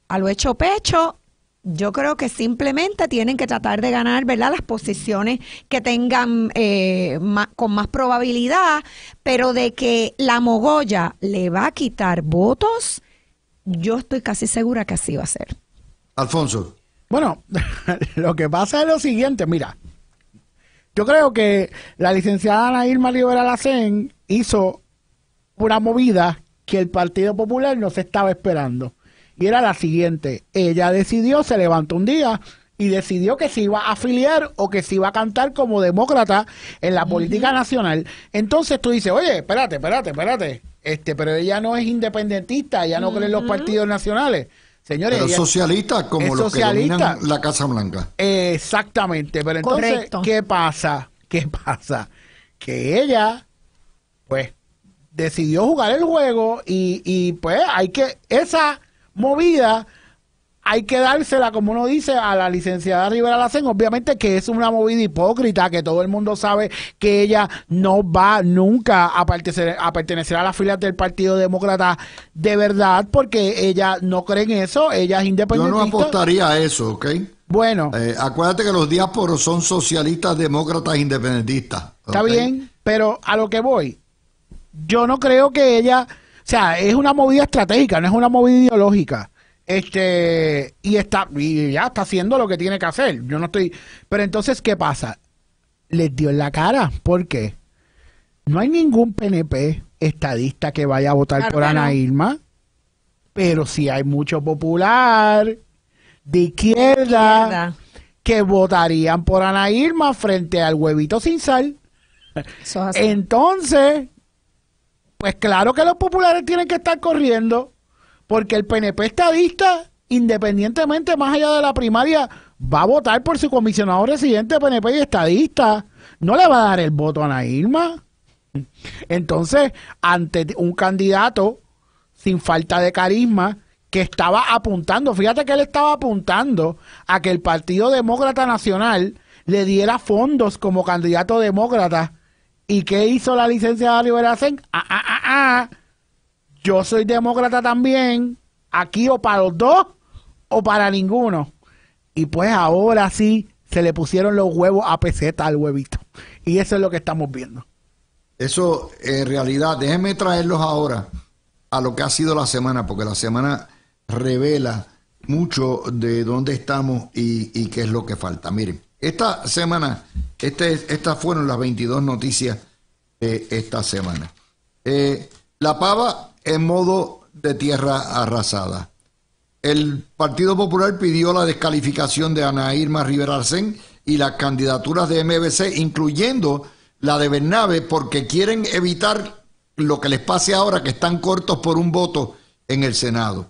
A lo hecho pecho, yo creo que simplemente tienen que tratar de ganar, ¿verdad? Las posiciones que tengan eh, con más probabilidad, pero de que la mogolla le va a quitar votos, yo estoy casi segura que así va a ser. Alfonso. Bueno, lo que pasa es lo siguiente, mira.
Yo creo que la licenciada Ana Irma Rivera Lacén hizo una movida que el Partido Popular no se estaba esperando. Y era la siguiente, ella decidió, se levantó un día y decidió que se iba a afiliar o que se iba a cantar como demócrata en la política nacional. Entonces tú dices, oye, espérate, espérate, espérate, este, pero ella no es independentista, ella no cree en los partidos nacionales. Señores, pero socialista
como lo los que la Casa Blanca.
Exactamente, pero entonces, ¿qué pasa? ¿Qué pasa? Que ella pues decidió jugar el juego y, pues hay que, esa movida hay que dársela, como uno dice, a la licenciada Rivera Lacen. Obviamente que es una movida hipócrita, que todo el mundo sabe que ella no va nunca a pertenecer, a pertenecer a las filas del Partido Demócrata de verdad, porque ella no cree en eso, ella es independiente. Yo no apostaría
a eso, ¿ok? Bueno. Eh, acuérdate que los diásporos son socialistas, demócratas, independentistas. Está bien, pero a lo que voy, yo no creo
que ella, o sea, es una movida estratégica, no es una movida ideológica. Este, y está, y ya está haciendo lo que tiene que hacer. Yo no estoy, pero entonces, ¿qué pasa? Les dio en la cara, ¿por qué? No hay ningún PNP estadista que vaya a votar por Ana Irma, pero sí hay mucho popular de izquierda, que votarían por Ana Irma frente al huevito sin sal. Entonces, pues claro que los populares tienen que estar corriendo, porque el PNP estadista, independientemente más allá de la primaria, va a votar por su comisionado residente PNP y estadista. No le va a dar el voto a Ana Entonces, ante un candidato sin falta de carisma, que estaba apuntando, fíjate que él estaba apuntando a que el Partido Demócrata Nacional le diera fondos como candidato demócrata ¿Y qué hizo la licenciada Liberación? Ah, ah, ah, ah. Yo soy demócrata también. Aquí o para los dos o para ninguno. Y pues ahora sí se le pusieron los huevos a peseta al
huevito. Y eso es lo que estamos viendo. Eso, en realidad, déjenme traerlos ahora a lo que ha sido la semana, porque la semana revela mucho de dónde estamos y, y qué es lo que falta. Miren. Esta semana, este, estas fueron las 22 noticias de esta semana. Eh, la pava en modo de tierra arrasada. El Partido Popular pidió la descalificación de Ana Irma Rivera y las candidaturas de MBC, incluyendo la de Bernabe, porque quieren evitar lo que les pase ahora, que están cortos por un voto en el Senado.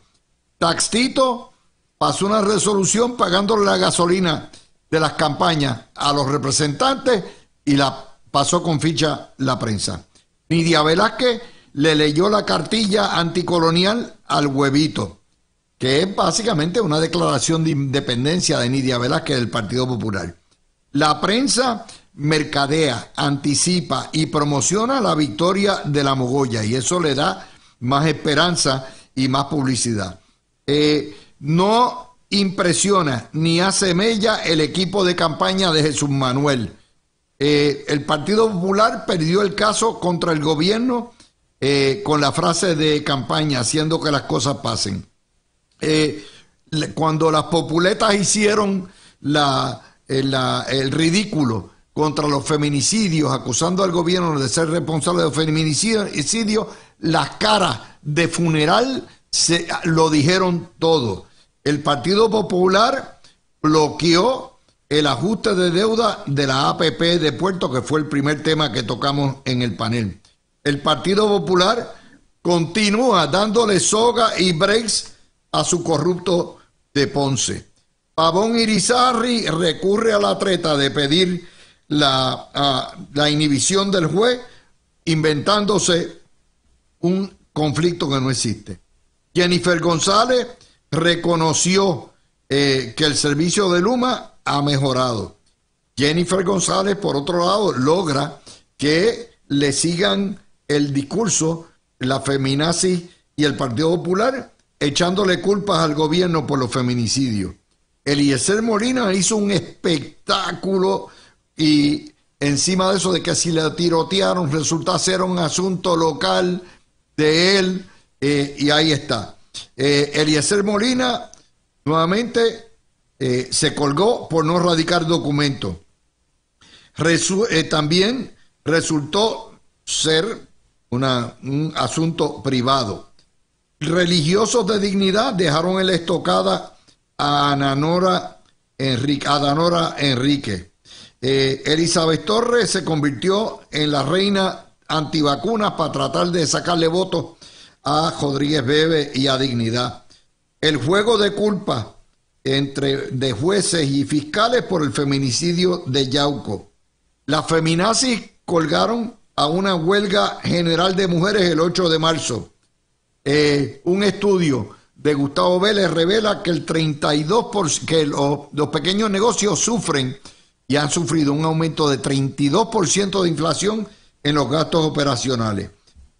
Taxtito pasó una resolución pagando la gasolina de las campañas a los representantes y la pasó con ficha la prensa. Nidia Velázquez le leyó la cartilla anticolonial al huevito, que es básicamente una declaración de independencia de Nidia Velázquez del Partido Popular. La prensa mercadea, anticipa y promociona la victoria de la mogolla, y eso le da más esperanza y más publicidad. Eh, no impresiona ni hace mella el equipo de campaña de Jesús Manuel. Eh, el Partido Popular perdió el caso contra el gobierno eh, con la frase de campaña, haciendo que las cosas pasen. Eh, cuando las populetas hicieron la, el ridículo contra los feminicidios, acusando al gobierno de ser responsable de los feminicidios, las caras de funeral se, lo dijeron todo el Partido Popular bloqueó el ajuste de deuda de la APP de Puerto, que fue el primer tema que tocamos en el panel. El Partido Popular continúa dándole soga y breaks a su corrupto de Ponce. Pavón Irizarri recurre a la treta de pedir la, la inhibición del juez, inventándose un conflicto que no existe. Jennifer González reconoció eh, que el servicio de Luma ha mejorado. Jennifer González, por otro lado, logra que le sigan el discurso, la feminazi y el Partido Popular, echándole culpas al gobierno por los feminicidios. Eliezer Molina hizo un espectáculo y encima de eso de que si le tirotearon resulta ser un asunto local de él eh, y ahí está. Eh, Eliezer Molina nuevamente eh, se colgó por no radicar documento. Eh, también resultó ser un asunto privado. Religiosos de dignidad dejaron en la estocada a Enrique, Danora Enrique. Elizabeth Torres se convirtió en la reina antivacunas para tratar de sacarle votos a Rodríguez Bebe y a Dignidad. El juego de culpa entre de jueces y fiscales por el feminicidio de Yauco. Las feminazis colgaron a una huelga general de mujeres el 8 de marzo. Eh, un estudio de Gustavo Vélez revela que el 32% que los, pequeños negocios sufren y han sufrido un aumento de 32% de inflación en los gastos operacionales.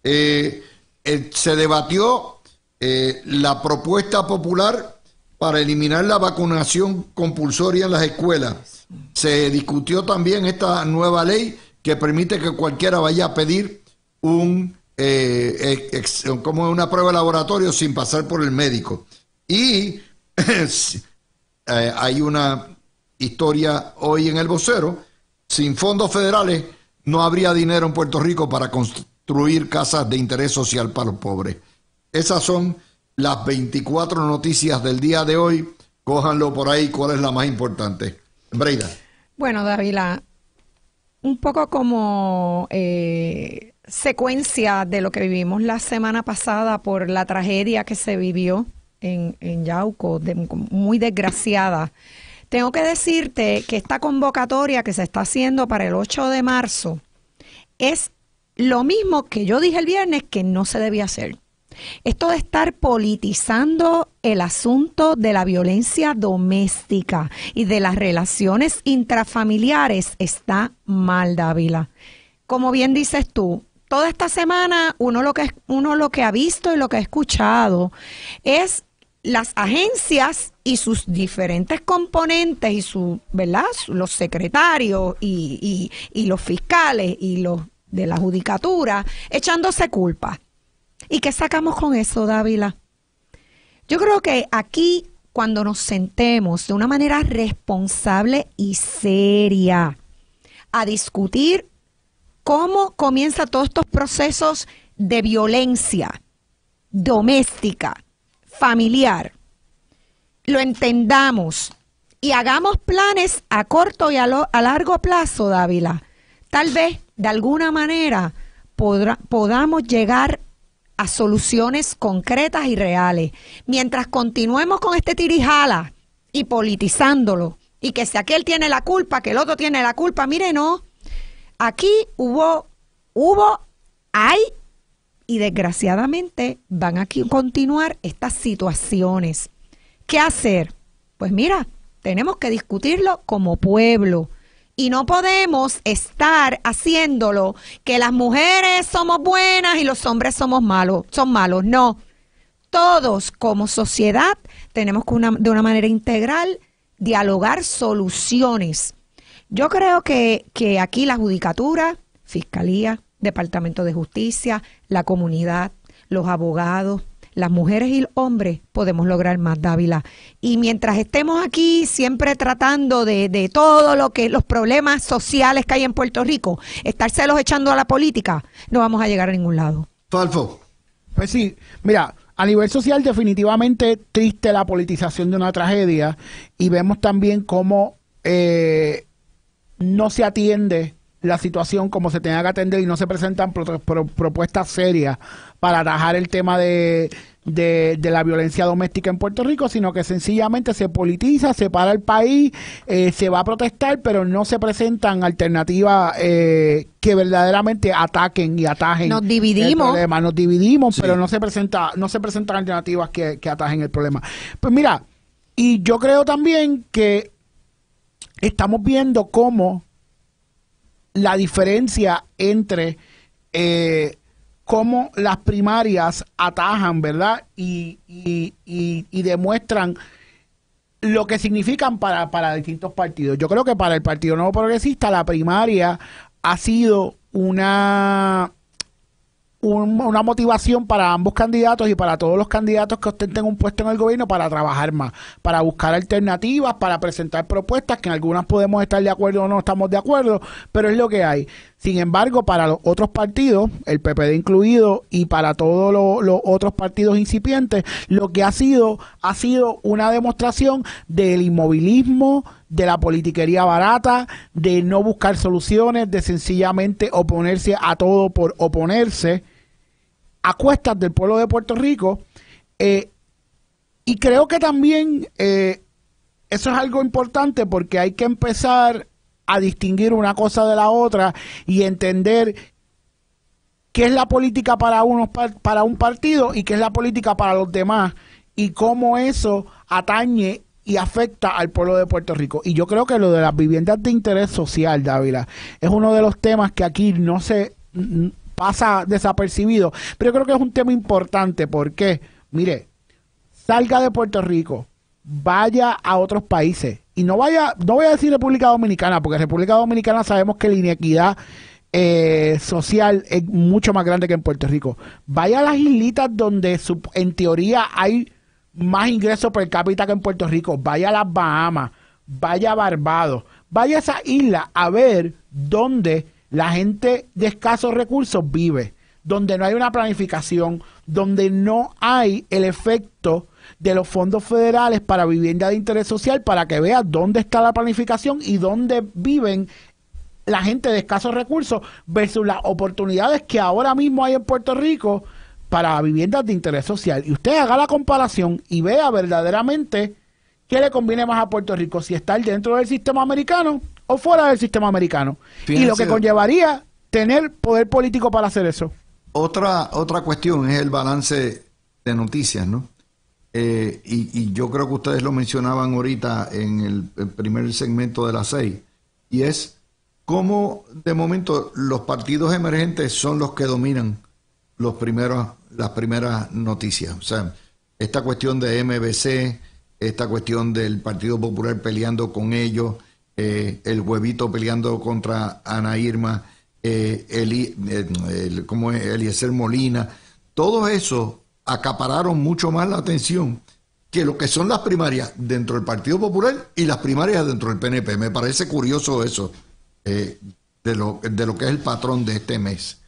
Eh, eh, se debatió eh, la propuesta popular para eliminar la vacunación compulsoria en las escuelas. Se discutió también esta nueva ley que permite que cualquiera vaya a pedir un, eh, como una prueba de laboratorio sin pasar por el médico. Y hay una historia hoy en el vocero, sin fondos federales no habría dinero en Puerto Rico para, construir casas de interés social para los pobres. Esas son las 24 noticias del día de hoy. Cójanlo por ahí, ¿cuál es la más importante? Breida.
Bueno, Davila, un poco como eh, secuencia de lo que vivimos la semana pasada por la tragedia que se vivió en, en Yauco, muy desgraciada. Tengo que decirte que esta convocatoria que se está haciendo para el 8 de marzo es lo mismo que yo dije el viernes que no se debía hacer. Esto de estar politizando el asunto de la violencia doméstica y de las relaciones intrafamiliares está mal, Dávila. Como bien dices tú, toda esta semana uno lo que, uno lo que ha visto y lo que ha escuchado es las agencias y sus diferentes componentes y su, ¿verdad? los secretarios y los fiscales y los de la judicatura echándose culpa. ¿Y qué sacamos con eso, Dávila? Yo creo que aquí, cuando nos sentemos de una manera responsable y seria a discutir cómo comienzan todos estos procesos de violencia doméstica, familiar, lo entendamos y hagamos planes a corto y a, a largo plazo, Dávila. Tal vez de alguna manera podamos llegar a soluciones concretas y reales. Mientras continuemos con este tirijala y politizándolo, y que si aquel tiene la culpa, que el otro tiene la culpa, mire, no. Aquí hubo, hubo, hay, y desgraciadamente van a continuar estas situaciones. ¿Qué hacer? Pues mira, tenemos que discutirlo como pueblo y no podemos estar haciéndolo que las mujeres somos buenas y los hombres somos malos, son malos. No. Todos como sociedad tenemos que de una manera integral dialogar soluciones. Yo creo que, que aquí la judicatura, fiscalía, Departamento de Justicia, la comunidad, los abogados, las mujeres y los hombres podemos lograr más, Dávila. Y mientras estemos aquí siempre tratando de, de todo lo que los problemas sociales que hay en Puerto Rico, estárselos echando a la política, no vamos a llegar a ningún lado. Falfo.
Pues sí, mira, a nivel social definitivamente triste la politización de una tragedia y vemos también cómo eh, no se atiende la situación como se tenga que atender y no se presentan propuestas serias para atajar el tema de, la violencia doméstica en Puerto Rico, sino que sencillamente se politiza, se para el país, eh, se va a protestar, pero no se presentan alternativas eh, que verdaderamente ataquen y atajen el problema. Nos dividimos, pero no se presenta, no se presentan alternativas que, que atajen el problema. Pues mira, y yo creo también que estamos viendo cómo la diferencia entre eh, cómo las primarias atajan, ¿verdad? Y, y, y, demuestran lo que significan para, para, distintos partidos. Yo creo que para el Partido Nuevo Progresista la primaria ha sido una una motivación para ambos candidatos y para todos los candidatos que ostenten un puesto en el gobierno para trabajar más, para buscar alternativas, para presentar propuestas que en algunas podemos estar de acuerdo o no estamos de acuerdo, pero es lo que hay. Sin embargo, para los otros partidos, el PPD incluido, y para todos los, los otros partidos incipientes, lo que ha sido ha sido una demostración del inmovilismo, de la politiquería barata, de no buscar soluciones, de sencillamente oponerse a todo por oponerse a cuestas del pueblo de Puerto Rico. Eh, y creo que también eh, eso es algo importante porque hay que empezar a distinguir una cosa de la otra y entender qué es la política para, unos, para un partido y qué es la política para los demás y cómo eso atañe y afecta al pueblo de Puerto Rico. Y yo creo que lo de las viviendas de interés social, Dávila, es uno de los temas que aquí no se pasa desapercibido. Pero creo que es un tema importante porque, mire, salga de Puerto Rico, vaya a otros países. Y no vaya, no voy a decir República Dominicana, porque en República Dominicana sabemos que la inequidad eh, social es mucho más grande que en Puerto Rico. Vaya a las islitas donde en teoría hay más ingresos per cápita que en Puerto Rico. Vaya a las Bahamas, vaya a Barbados, vaya a esa isla a ver dónde la gente de escasos recursos vive donde no hay una planificación, donde no hay el efecto de los fondos federales para vivienda de interés social para que vea dónde está la planificación y dónde viven la gente de escasos recursos versus las oportunidades que ahora mismo hay en Puerto Rico para viviendas de interés social. Y usted haga la comparación y vea verdaderamente qué le conviene más a Puerto Rico, si está dentro del sistema americano fuera del sistema americano. y lo que conllevaría tener poder político para hacer eso.
Otra, otra cuestión es el balance de noticias, ¿no? Eh, y, yo creo que ustedes lo mencionaban ahorita en el, primer segmento de las seis, y es cómo de momento los partidos emergentes son los que dominan los primeros, las primeras noticias. O sea, esta cuestión de MBC, esta cuestión del Partido Popular peleando con ellos, eh, el huevito peleando contra Ana Irma, eh, eh, el, como es, Eliezer Molina, todo eso acapararon mucho más la atención que lo que son las primarias dentro del Partido Popular y las primarias dentro del PNP. Me parece curioso eso de, lo, de lo que es el patrón de este mes.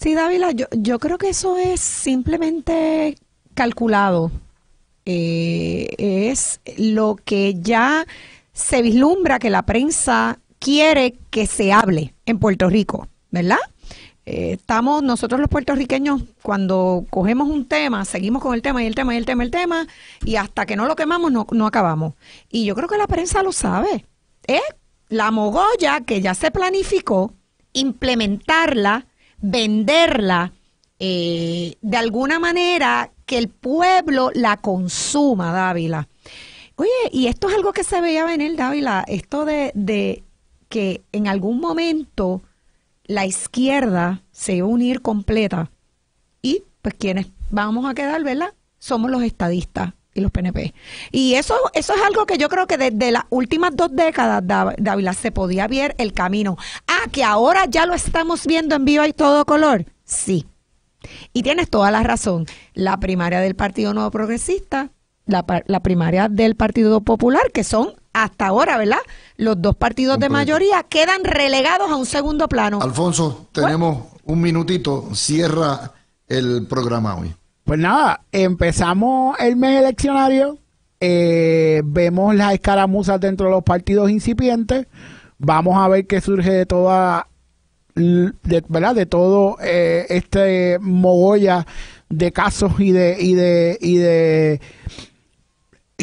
Sí, Dávila, yo, yo creo que eso es simplemente calculado. es lo que ya se vislumbra que la prensa quiere que se hable en Puerto Rico, ¿verdad? Eh, estamos nosotros los puertorriqueños cuando cogemos un tema, seguimos con el tema y el tema y el tema y el tema y hasta que no lo quemamos no, acabamos. Y yo creo que la prensa lo sabe. Es la mogolla que ya se planificó, implementarla, venderla eh, de alguna manera que el pueblo la consuma, Dávila. Oye, y esto es algo que se veía venir, Dávila, esto de, que en algún momento la izquierda se iba a unir completa y pues quienes vamos a quedar, ¿verdad? Somos los estadistas y los PNP. Y eso, eso es algo que yo creo que desde las últimas dos décadas, Dávila, se podía ver el camino. Ah, que ahora ya lo estamos viendo en vivo y todo color. Sí. Y tienes toda la razón. La primaria del Partido Nuevo Progresista la, la primaria del Partido Popular, que son hasta ahora, ¿verdad? Los dos partidos de mayoría quedan relegados a un segundo plano.
Alfonso, tenemos un minutito, cierra el programa hoy.
Pues nada, empezamos el mes eleccionario, eh, vemos las escaramuzas dentro de los partidos incipientes, vamos a ver qué surge de toda, ¿verdad? De todo eh, este mogolla de casos y de, y de, y de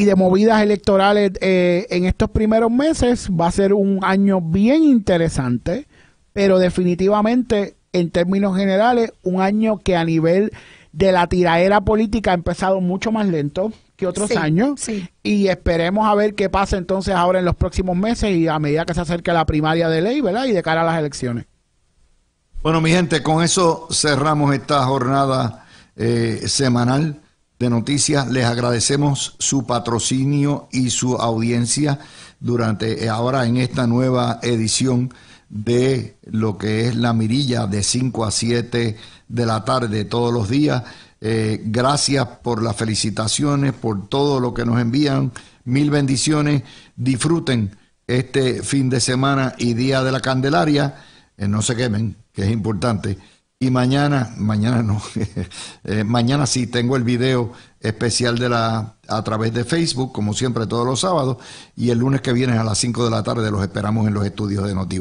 y de movidas electorales eh, en estos primeros meses. Va a ser un año bien interesante, pero definitivamente, en términos generales, un año que a nivel de la tiraera política ha empezado mucho más lento que otros años y esperemos a ver qué pasa entonces ahora en los próximos meses y a medida que se acerque la primaria de ley, ¿verdad? Y de cara a las elecciones.
Bueno, mi gente, con eso cerramos esta jornada eh, semanal de noticias. Les agradecemos su patrocinio y su audiencia durante eh, ahora en esta nueva edición de lo que es la mirilla de 5 a 7 de la tarde todos los días. Eh, gracias por las felicitaciones, por todo lo que nos envían. Mil bendiciones. Disfruten este fin de semana y día de la Candelaria. Eh, no se quemen, que es importante. Y mañana, mañana no, eh, mañana sí tengo el video especial de la a través de Facebook, como siempre todos los sábados, y el lunes que viene a las 5 de la tarde los esperamos en los estudios de Noti